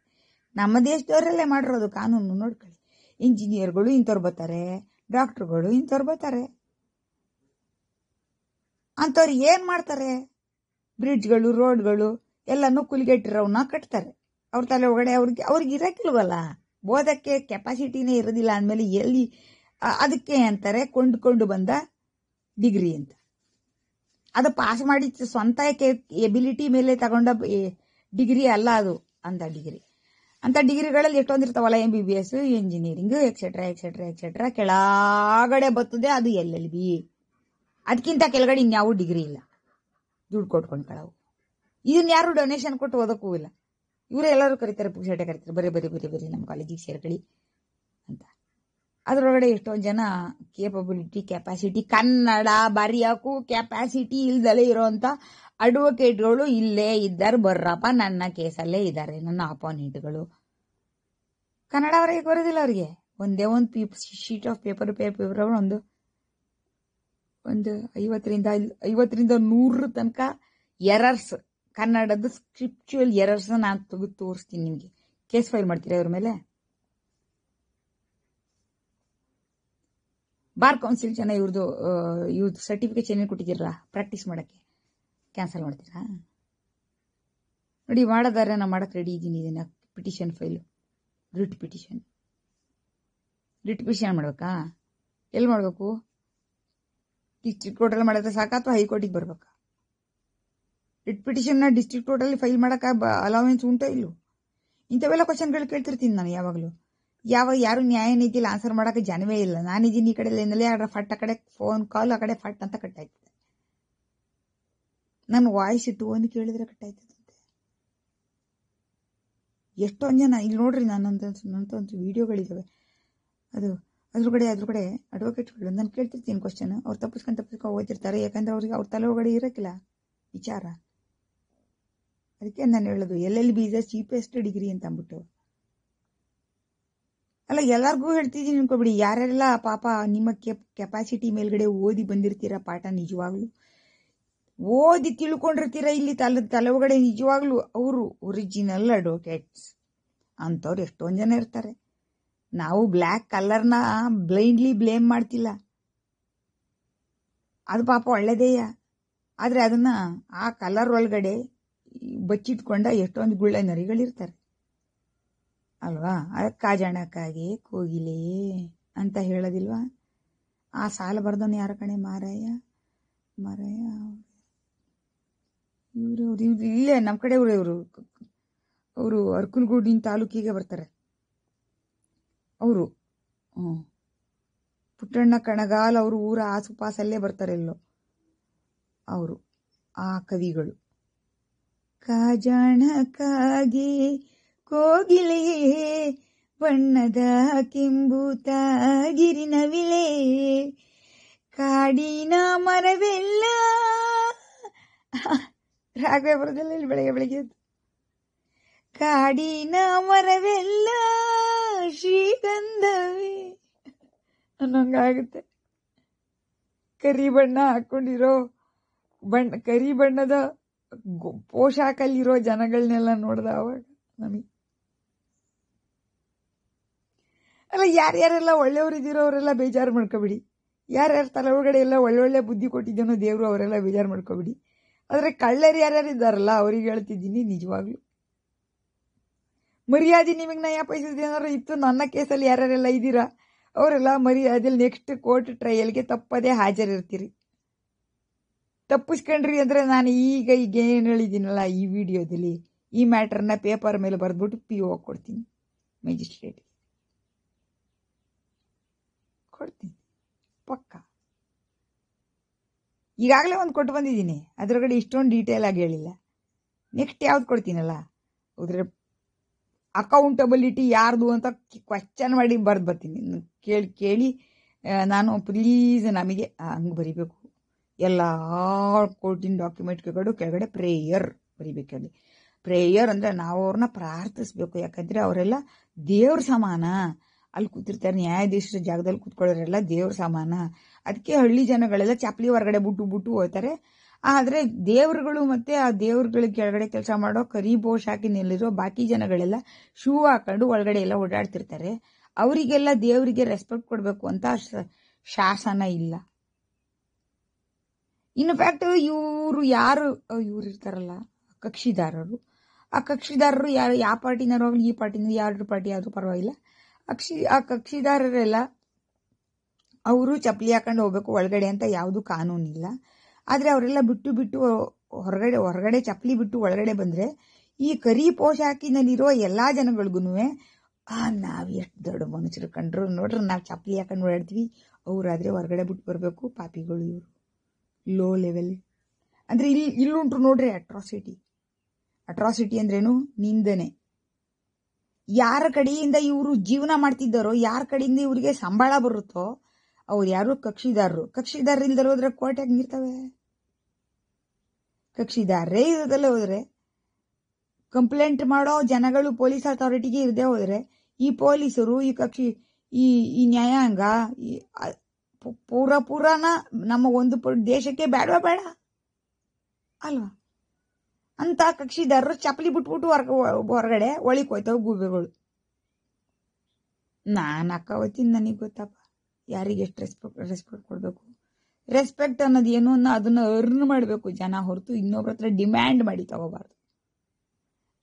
ನಮ್ಮ ದೇಶದವರಲ್ಲೇ ಮಾಡಿರೋದು ಕಾನೂನು ನೋಡ್ಕೊಳ್ಳಿ ಇಂಜಿನಿಯರ್ಗಳು ಇಂಥವ್ರು ಬರ್ತಾರೆ ಡಾಕ್ಟರ್ಗಳು ಇಂಥವ್ರು ಬರ್ತಾರೆ ಅಂಥವ್ರು ಏನು ಮಾಡ್ತಾರೆ ಬ್ರಿಡ್ಜ್ಗಳು ರೋಡ್ಗಳು ಎಲ್ಲನೂ ಕುಲಿಗೆಟ್ಟಿರೋವನ್ನ ಕಟ್ತಾರೆ ಅವ್ರ ತಲೆ ಒಳಗಡೆ ಅವ್ರಿಗೆ ಅವ್ರಿಗೆ ಇರಕ್ಕಿಲ್ವಲ್ಲ ಓದಕ್ಕೆ ಕೆಪಾಸಿಟಿನೇ ಇರೋದಿಲ್ಲ ಅಂದಮೇಲೆ ಎಲ್ಲಿ ಅದಕ್ಕೆ ಅಂತಾರೆ ಕೊಂಡುಕೊಂಡು ಬಂದ ಡಿಗ್ರಿ ಅಂತ ಅದು ಪಾಸ್ ಮಾಡಿ ಸ್ವಂತ ಎಬಿಲಿಟಿ ಮೇಲೆ ತಗೊಂಡ ಡಿಗ್ರಿ ಅಲ್ಲ ಅದು ಅಂತ ಡಿಗ್ರಿ ಅಂತ ಡಿಗ್ರಿಗಳಲ್ಲಿ ಎಷ್ಟೊಂದಿರ್ತಾವಲ್ಲ M B B S engineering etcetera etcetera etcetera ಕೆಳಗಡೆ ಬರ್ತದೆ ಅದು ಎಲ್ ಬಿ ಅದಕ್ಕಿಂತ ಕೆಳಗಡೆ ಇನ್ಯಾವು ಡಿಗ್ರಿ ಇಲ್ಲ ದುಡ್ಡು ಕೊಟ್ಕೊಂಡು ಇದನ್ನ ಯಾರು ಡೊನೇಷನ್ ಕೊಟ್ಟು ಓದಕ್ಕೂ ಇಲ್ಲ ಇವರೇ ಎಲ್ಲರೂ ಕರೀತಾರೆ ಪುಕ್ಷಟೆ ಕರೀತಾರೆ ಬರೀ ಬರೀ ಬರೀ ಬರೀ ನಮ್ಮ ಕಾಲೇಜಿಗೆ ಸೇರ್ಕೊಳ್ಳಿ ಅಂತ ಅದರೊಳಗಡೆ ಎಷ್ಟೊಂದು ಜನ ಕೇಪಬಿಲಿಟಿ ಕೆಪಾಸಿಟಿ ಕನ್ನಡ ಬರೆಯೋಕು ಕೆಪಾಸಿಟಿ ಇಲ್ದಲೇ ಇರೋಂಥ ಅಡ್ವೊಕೇಟ್ಗಳು ಇಲ್ಲೇ ಇದ್ದಾರೆ ಬರ್ರಪ್ಪ ನನ್ನ ಕೇಸಲ್ಲೇ ಇದ್ದಾರೆ ನನ್ನ ಅಪೋನೆಂಟ್ಗಳು ಕನ್ನಡ ಅವರಿಗೆ ಬರೋದಿಲ್ಲ ಅವ್ರಿಗೆ ಒಂದೇ ಒಂದು ಪೀಪ್ ಶೀಟ್ ಆಫ್ ಪೇಪರ್ ಪೇಪರ್ ಒಂದು ಒಂದು ಐವತ್ತರಿಂದ ಐವತ್ತರಿಂದ ನೂರರ ತನಕ ಎರರ್ಸ್ ಕನ್ನಡದ ಸ್ಕ್ರಿಪ್ಚುಯಲ್ ಎರರ್ಸ್ ನಾನು ತೆಗೆದು ತೋರಿಸ್ತೀನಿ ನಿಮಗೆ ಕೇಸ್ ಫೈಲ್ ಮಾಡ್ತೀರಾ ಇವ್ರ ಮೇಲೆ ಬಾರ್ ಕೌನ್ಸಿಲ್ ಜನ ಇವ್ರದ್ದು ಇವ್ರದ್ದು ಸರ್ಟಿಫಿಕೇಟ್ ಏನೇನು ಕೊಟ್ಟಿದ್ದೀರಲ್ಲ ಪ್ರಾಕ್ಟೀಸ್ ಮಾಡೋಕ್ಕೆ ಕ್ಯಾನ್ಸಲ್ ಮಾಡ್ತೀರಾ ನೋಡಿ ಮಾಡೋದಾದ್ರೆ ನಾನು ಮಾಡಕ್ಕೆ ರೆಡಿ ಇದ್ದೀನಿ ಇದನ್ನು petition file writ petition writ petition ಮಾಡಬೇಕಾ ಎಲ್ಲಿ ಮಾಡಬೇಕು ಡಿಸ್ಟ್ರಿಕ್ಟ್ ಕೋರ್ಟಲ್ಲಿ ಮಾಡಿದ್ರೆ ಸಾಕಾ ಅಥವಾ ಹೈಕೋರ್ಟಿಗೆ ಬರ್ಬೇಕಾ ರಿಟ್ ಪಿಟಿಷನ್ನ ಡಿಸ್ಟ್ರಿಕ್ಟ್ ಕೋರ್ಟಲ್ಲಿ ಫೈಲ್ ಮಾಡೋಕ್ಕೆ ಅಲವೆನ್ಸ್ ಉಂಟೋ ಇಲ್ಲೋ ಇಂಥವೆಲ್ಲ ಕ್ವಶನ್ಗಳು ಕೇಳ್ತಿರ್ತೀನಿ ನಾನು ಯಾವಾಗಲೂ ಯಾವ ಯಾರು ನ್ಯಾಯ ನೀತಿಯಲ್ಲಿ ಆನ್ಸರ್ ಮಾಡೋಕೆ ಜನವೇ ಇಲ್ಲ ನಾನಿದ್ದೀನಿ ಈ ಕಡೆ ಲೈನಲ್ಲಿ ಆಡ್ರೆ ಫಟ್ ಆ ಕಡೆ ಫೋನ್ ಕಾಲ್ ಆ ಕಡೆ ಫಟ್ ಅಂತ ಕಟ್ಟಾಯ್ತದೆ ನನ್ನ ವಾಯ್ಸ್ ಇಟ್ಟು ಒಂದು ಕೇಳಿದ್ರೆ ಕಟ್ಟಾಯ್ತದಂತೆ ಎಷ್ಟೊಂದು ಜನ ಇಲ್ಲಿ ನೋಡ್ರಿ ನಾನಂತ ನಂತ ಒಂದು ವಿಡಿಯೋಗಳಿದ್ದಾವೆ ಅದು ಅದ್ರ ಕಡೆ ಅದ್ರ ಕಡೆ ಅಡ್ವೊಕೇಟ್ಗಳು ನಾನು ಕೇಳ್ತಿರ್ತೀನಿ ಕ್ವಶನ್ ಅವ್ರು ತಪ್ಪಿಸ್ಕೊಂಡು ತಪ್ಪಿಸ್ಕೊಂಡು ಓದ್ತಿರ್ತಾರೆ ಯಾಕಂದ್ರೆ ಅವ್ರಿಗೆ ಅವ್ರ ತಲೆ ಒಳಗಡೆ ಇರೋಕ್ಕಿಲ್ಲ ವಿಚಾರ ಅದಕ್ಕೆ ನಾನು ಹೇಳೋದು L L B is cheapest degree ಅಂತ ಅಂದ್ಬಿಟ್ಟು ಅಲ್ಲ ಎಲ್ಲರಿಗೂ ಹೇಳ್ತಿದ್ದೀನಿ ಅನ್ಕೋಬಿಡಿ ಯಾರೆಲ್ಲ ಪಾಪ ನಿಮ್ಮ ಕೆಪಾಸಿಟಿ ಮೇಲ್ಗಡೆ ಓದಿ ಬಂದಿರ್ತೀರ ಪಾಠ ನಿಜವಾಗ್ಲೂ ಓದಿ ತಿಳ್ಕೊಂಡಿರ್ತೀರ ಇಲ್ಲಿ ತಲೆ ಒಳಗಡೆ ನಿಜವಾಗ್ಲೂ ಅವರು ಒರಿಜಿನಲ್ ಅಡ್ವೊಕೇಟ್ಸ್ ಅಂತವ್ರು ಎಷ್ಟೊಂದು ಜನ ಇರ್ತಾರೆ ನಾವು ಬ್ಲ್ಯಾಕ್ ಕಲರ್ನ ಬ್ಲೈಂಡ್ಲಿ ಬ್ಲೇಮ್ ಮಾಡ್ತಿಲ್ಲ ಅದು ಪಾಪ ಒಳ್ಳೆಯದೇಯ ಆದರೆ ಅದನ್ನ ಆ ಕಲರ್ ಒಳಗಡೆ ಬಚ್ಚಿಟ್ಕೊಂಡ ಎಷ್ಟೊಂದು ಗುಳ್ಳೆ ನರಿಗಳಿರ್ತಾರೆ ಅಲ್ವಾ ಅದಕ್ಕೆ ಕಾಜಾಣಕ್ಕಾಗಿ ಕೋಗಿಲೆ ಅಂತ ಹೇಳೋದಿಲ್ವಾ ಆ ಸಾಲ ಬರ್ದವನು ಯಾರ ಕಣೆ ಮಾರಯ್ಯ ಮಾರಯ್ಯ ಇವರು ಇವ್ರು ಇವ್ರು ಇಲ್ಲೇ ನಮ್ಮ ಕಡೆ ಇವರು ಇವರು ಅವರು ಅರ್ಕುಲ್ಗೂಡಿನ ತಾಲೂಕಿಗೆ ಬರ್ತಾರೆ ಅವರು ಹ್ಞೂ ಪುಟ್ಟಣ್ಣ ಕಣಗಾಲ್ ಅವರು ಊರ ಆಸುಪಾಸಲ್ಲೇ ಬರ್ತಾರೆ ಎಲ್ಲೋ ಅವರು ಆ ಕವಿಗಳು ಕಾಜಾಣಕ್ಕಾಗಿ ಕೋಗಿಲೆಯೇ ಬಣ್ಣದ ಕೆಂಬೂತ ಗಿರಿನವಿಲೆ ಕಾಡಿನ ಮರವೆಲ್ಲ <laughs> ರಾಘವೇಪುರದಲ್ಲಿ ಬೆಳಗ್ಗೆ ಬೆಳಗ್ಗೆ ಕಾಡಿನ ಮರವೆಲ್ಲ ಶ್ರೀಗಂಧವೇ ಅನ್ನೋಂಗಾಗುತ್ತೆ ಕರಿ ಬಣ್ಣ ಹಾಕೊಂಡಿರೋ ಬಣ್ಣ ಕರಿ ಬಣ್ಣದ ಪೋಷಾಕಲ್ಲಿರೋ ಜನಗಳನ್ನೆಲ್ಲ ನೋಡ್ದ ಅವಾಗ ನಮಗೆ ಅಲ್ಲ ಯಾರ್ಯಾರೆಲ್ಲ ಒಳ್ಳೆಯವರಿದ್ದೀರೋ ಅವರೆಲ್ಲ ಬೇಜಾರು ಮಾಡ್ಕೋಬಿಡಿ ಯಾರ್ಯಾರ ತಲೆ ಒಳಗಡೆ ಎಲ್ಲ ಒಳ್ಳೊಳ್ಳೆ ಬುದ್ಧಿ ಕೊಟ್ಟಿದ್ದೇನೋ ದೇವರು ಅವರೆಲ್ಲ ಬೇಜಾರು ಮಾಡ್ಕೋಬಿಡಿ ಆದರೆ ಕಳ್ಳರು ಯಾರ್ಯಾರು ಇದ್ದಾರಲ್ಲ ಅವ್ರಿಗೆ ಹೇಳ್ತಿದ್ದೀನಿ ನಿಜವಾಗ್ಲೂ ಮರ್ಯಾದೆ ನಿಮಗೆ ನಯ ಏನಾದ್ರು ಇತ್ತು ನನ್ನ ಕೇಸಲ್ಲಿ ಯಾರ್ಯಾರೆಲ್ಲ ಇದ್ದೀರಾ ಅವರೆಲ್ಲ ಮರ್ಯಾದಲ್ಲಿ ನೆಕ್ಸ್ಟ್ ಕೋರ್ಟ್ ಟ್ರಯಲ್ಗೆ ತಪ್ಪದೇ ಹಾಜರಿರ್ತೀರಿ ತಪ್ಪಿಸ್ಕೊಂಡ್ರಿ ಅಂದರೆ ನಾನು ಈಗ ಈಗ ಏನು ಹೇಳಿದ್ದೀನಲ್ಲ ಈ ವಿಡಿಯೋದಲ್ಲಿ ಈ ಮ್ಯಾಟರ್ನ ಪೇಪರ್ ಮೇಲೆ ಬರೆದ್ಬಿಟ್ಟು ಪಿ ಒ ಕೊಡ್ತೀನಿ ಮ್ಯಾಜಿಸ್ಟ್ರೇಟ್ ಕೊಡ್ತೀನಿ ಪಕ್ಕ ಈಗಾಗಲೇ ಒಂದು ಕೊಟ್ಟು ಬಂದಿದ್ದೀನಿ ಅದರೊಳಗಡೆ ಇಷ್ಟೊಂದು ಡೀಟೇಲ್ ಆಗಿ ಹೇಳಿಲ್ಲ ನೆಕ್ಸ್ಟ್ ಯಾವ್ದು ಕೊಡ್ತೀನಲ್ಲ ಅದ್ರ ಅಕೌಂಟಬಿಲಿಟಿ ಯಾರ್ದು ಅಂತ ಕ್ವಶನ್ ಮಾಡಿ ಬರೆದು ಬರ್ತೀನಿ ಕೇಳಿ ಕೇಳಿ ನಾನು ಪ್ಲೀಸ್ ನಮಗೆ ಹಂಗೆ ಬರಿಬೇಕು ಎಲ್ಲ ಕೋರ್ಟಿನ ಡಾಕ್ಯುಮೆಂಟ್ಗಳು ಕೆಳಗಡೆ ಪ್ರೇಯರ್ ಬರಿಬೇಕಲ್ಲಿ ಪ್ರೇಯರ್ ಅಂದರೆ ನಾವು ಅವ್ರನ್ನ ಪ್ರಾರ್ಥಿಸ್ಬೇಕು ಯಾಕಂದರೆ ಅವರೆಲ್ಲ ದೇವ್ರ ಸಮಾನ ಅಲ್ಲಿ ಕೂತಿರ್ತಾರೆ ನ್ಯಾಯಾಧೀಶರ ಜಾಗದಲ್ಲಿ ಕೂತ್ಕೊಳ್ಳೋರೆಲ್ಲ ದೇವ್ರ ಸಮಾನ ಅದಕ್ಕೆ ಹಳ್ಳಿ ಜನಗಳೆಲ್ಲ ಚಪ್ಪಲಿ ಹೊರಗಡೆ ಬಿಟ್ಟು ಬಿಟ್ಟು ಹೋಗ್ತಾರೆ ಆದರೆ ದೇವರುಗಳು ಮತ್ತೆ ಆ ದೇವ್ರುಗಳ ಕೆಳಗಡೆ ಕೆಲಸ ಮಾಡೋ ಕರಿ ಬೋಷ್ ಹಾಕಿ ನಿಲ್ಲಿರೋ ಬಾಕಿ ಜನಗಳೆಲ್ಲ ಶೂ ಹಾಕೊಂಡು ಒಳಗಡೆ ಎಲ್ಲ ಓಡಾಡ್ತಿರ್ತಾರೆ ಅವರಿಗೆಲ್ಲ ದೇವರಿಗೆ ರೆಸ್ಪೆಕ್ಟ್ ಕೊಡಬೇಕು ಅಂತ ಶಾಸನ ಇಲ್ಲ ಇನ್ಫ್ಯಾಕ್ಟ್ ಫ್ಯಾಕ್ಟ್ ಇವರು ಯಾರು ಇವ್ರು ಇರ್ತಾರಲ್ಲ ಕಕ್ಷಿದಾರರು ಆ ಕಕ್ಷಿದಾರರು ಯಾರು ಯಾವ ಪಾರ್ಟಿನಾರು ಆಗಲಿ ಈ ಪಾರ್ಟಿನ ಯಾರು ಪಾರ್ಟಿ ಆದರೂ ಪರವಾಗಿಲ್ಲ ಅಕ್ಷಿ ಆ ಕಕ್ಷಿದಾರರೆಲ್ಲ ಅವರು ಚಪ್ಪಲಿ ಹಾಕೊಂಡು ಹೋಗ್ಬೇಕು ಒಳಗಡೆ ಅಂತ ಯಾವುದು ಕಾನೂನಿಲ್ಲ ಆದರೆ ಅವರೆಲ್ಲ ಬಿಟ್ಟು ಬಿಟ್ಟು ಹೊರಗಡೆ ಹೊರಗಡೆ ಚಪ್ಪಲಿ ಬಿಟ್ಟು ಒಳಗಡೆ ಬಂದರೆ ಈ ಕರಿ ಪೋಷಾಕಿನಲ್ಲಿರುವ ಎಲ್ಲ ಜನಗಳಿಗೂ ನಾವು ಎಷ್ಟು ದೊಡ್ಡ ಮನುಷ್ಯರು ಕಂಡ್ರು ನೋಡ್ರಿ ನಾವು ಚಪ್ಪಲಿ ಹಾಕೊಂಡು ಓಡಾಡ್ತೀವಿ ಅವರಾದರೆ ಹೊರಗಡೆ ಬಿಟ್ಟು ಬರಬೇಕು ಪಾಪಿಗಳು ಇವರು ಲೋ ಲೆವೆಲ್ ಅಂದ್ರೆ ಇಲ್ಲಿ ಇಲ್ಲುಂಟು ನೋಡ್ರಿ ಅಟ್ರಾಸಿಟಿ ಅಟ್ರಾಸಿಟಿ ಅಂದ್ರೇನು ನಿಂದನೆ ಯಾರ ಕಡೆಯಿಂದ ಇವರು ಜೀವನ ಮಾಡ್ತಿದ್ದಾರೋ ಯಾರ ಕಡೆಯಿಂದ ಇವರಿಗೆ ಸಂಬಳ ಬರುತ್ತೋ ಅವ್ರು ಯಾರು ಕಕ್ಷಿದಾರರು ಕಕ್ಷಿದಾರರಿಂದ ಹೋದ್ರೆ ಕೋಟೆಗೆ ನಿರ್ತವೆ ಕಕ್ಷಿದಾರರೇ ಇರೋದಲ್ಲ ಹೋದ್ರೆ ಕಂಪ್ಲೇಂಟ್ ಮಾಡೋ ಜನಗಳು ಪೊಲೀಸ್ ಅಥಾರಿಟಿಗೆ ಇರದೆ ಹೋದ್ರೆ ಈ ಪೊಲೀಸರು ಈ ಕಕ್ಷಿ ಈ ಈ ನ್ಯಾಯಾಂಗ ಪೂರ ಪೂರನ ನಮ್ಮ ಒಂದು ದೇಶಕ್ಕೆ ಬೇಡವಾ ಬೇಡ ಅಲ್ವಾ ಅಂತ ಕಕ್ಷಿದಾರರು ಚಪ್ಪಲಿ ಬಿಟ್ಬಿಟ್ಟು ಹೊರ ಹೊರಗಡೆ ಹೋಯ್ತಾವ ಗೂಬೆಗಳು ನಾನು ಹೋಯ್ತೀನಿ ನನಗೆ ಗೊತ್ತಪ್ಪ ಯಾರಿಗೆ ಎಷ್ಟು ರೆಸ್ಪೆಕ್ಟ್ ರೆಸ್ಪೆಕ್ಟ್ ಕೊಡಬೇಕು ರೆಸ್ಪೆಕ್ಟ್ ಅನ್ನೋದು ಏನು ಅನ್ನೋ ಅದನ್ನ ಅರ್ನ್ ಮಾಡಬೇಕು ಜನ ಹೊರತು ಇನ್ನೊಬ್ರ ಹತ್ರ ಡಿಮ್ಯಾಂಡ್ ಮಾಡಿ ತಗೋಬಾರ್ದು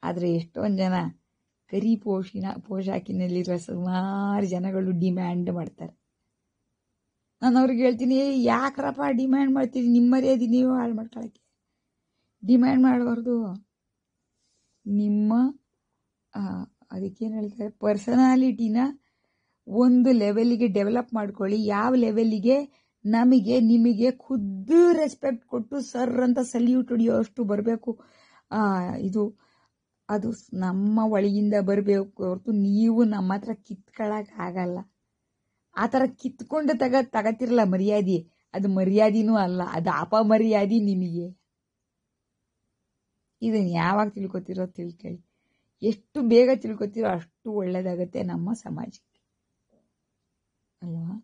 ಆದರೆ ಎಷ್ಟೊಂದು ಜನ ಕರಿ ಪೋಷಿನ ಪೋಷಾಕಿನಲ್ಲಿ ಸುಮಾರು ಜನಗಳು ಡಿಮ್ಯಾಂಡ್ ಮಾಡ್ತಾರೆ ನಾನು ಅವ್ರಿಗೆ ಹೇಳ್ತೀನಿ ಯಾಕ್ರಪ್ಪ ಡಿಮ್ಯಾಂಡ್ ಮಾಡ್ತೀರಿ ನಿಮ್ಮದೇ ಮರ್ಯಾದೆ ನೀವು ಹಾಳು ಮಾಡ್ಕೊಳಕ್ಕೆ ಡಿಮ್ಯಾಂಡ್ ಮಾಡಬಾರ್ದು ನಿಮ್ಮ ಅದಕ್ಕೇನು ಹೇಳ್ತಾರೆ ಪರ್ಸನಾಲಿಟಿನ ಒಂದು ಲೆವೆಲಿಗೆ ಡೆವಲಪ್ ಮಾಡ್ಕೊಳ್ಳಿ ಯಾವ ಲೆವೆಲಿಗೆ ನಮಗೆ ನಿಮಗೆ ಖುದ್ದು ರೆಸ್ಪೆಕ್ಟ್ ಕೊಟ್ಟು ಸರ್ ಅಂತ ಸಲ್ಯೂಟ್ ಹೊಡಿಯೋ ಅಷ್ಟು ಬರಬೇಕು ಇದು ಅದು ನಮ್ಮ ಒಳಗಿಂದ ಬರಬೇಕು ಹೊರತು ನೀವು ನಮ್ಮ ಹತ್ರ ಆಗಲ್ಲ ಆ ಥರ ಕಿತ್ಕೊಂಡು ತಗ ತಗತಿರಲ್ಲ ಮರ್ಯಾದೆ ಅದು ಮರ್ಯಾದೆನೂ ಅಲ್ಲ ಅದು ಅಪಮರ್ಯಾದೆ ನಿಮಗೆ ಇದನ್ನು ಯಾವಾಗ ತಿಳ್ಕೊತಿರೋ ತಿಳ್ಕೊಳ್ಳಿ ಎಷ್ಟು ಬೇಗ ತಿಳ್ಕೊತಿರೋ ಅಷ್ಟು ಒಳ್ಳೆಯದಾಗತ್ತೆ ನಮ್ಮ ಸಮಾಜಕ್ಕೆ ಅಲ್ವಾ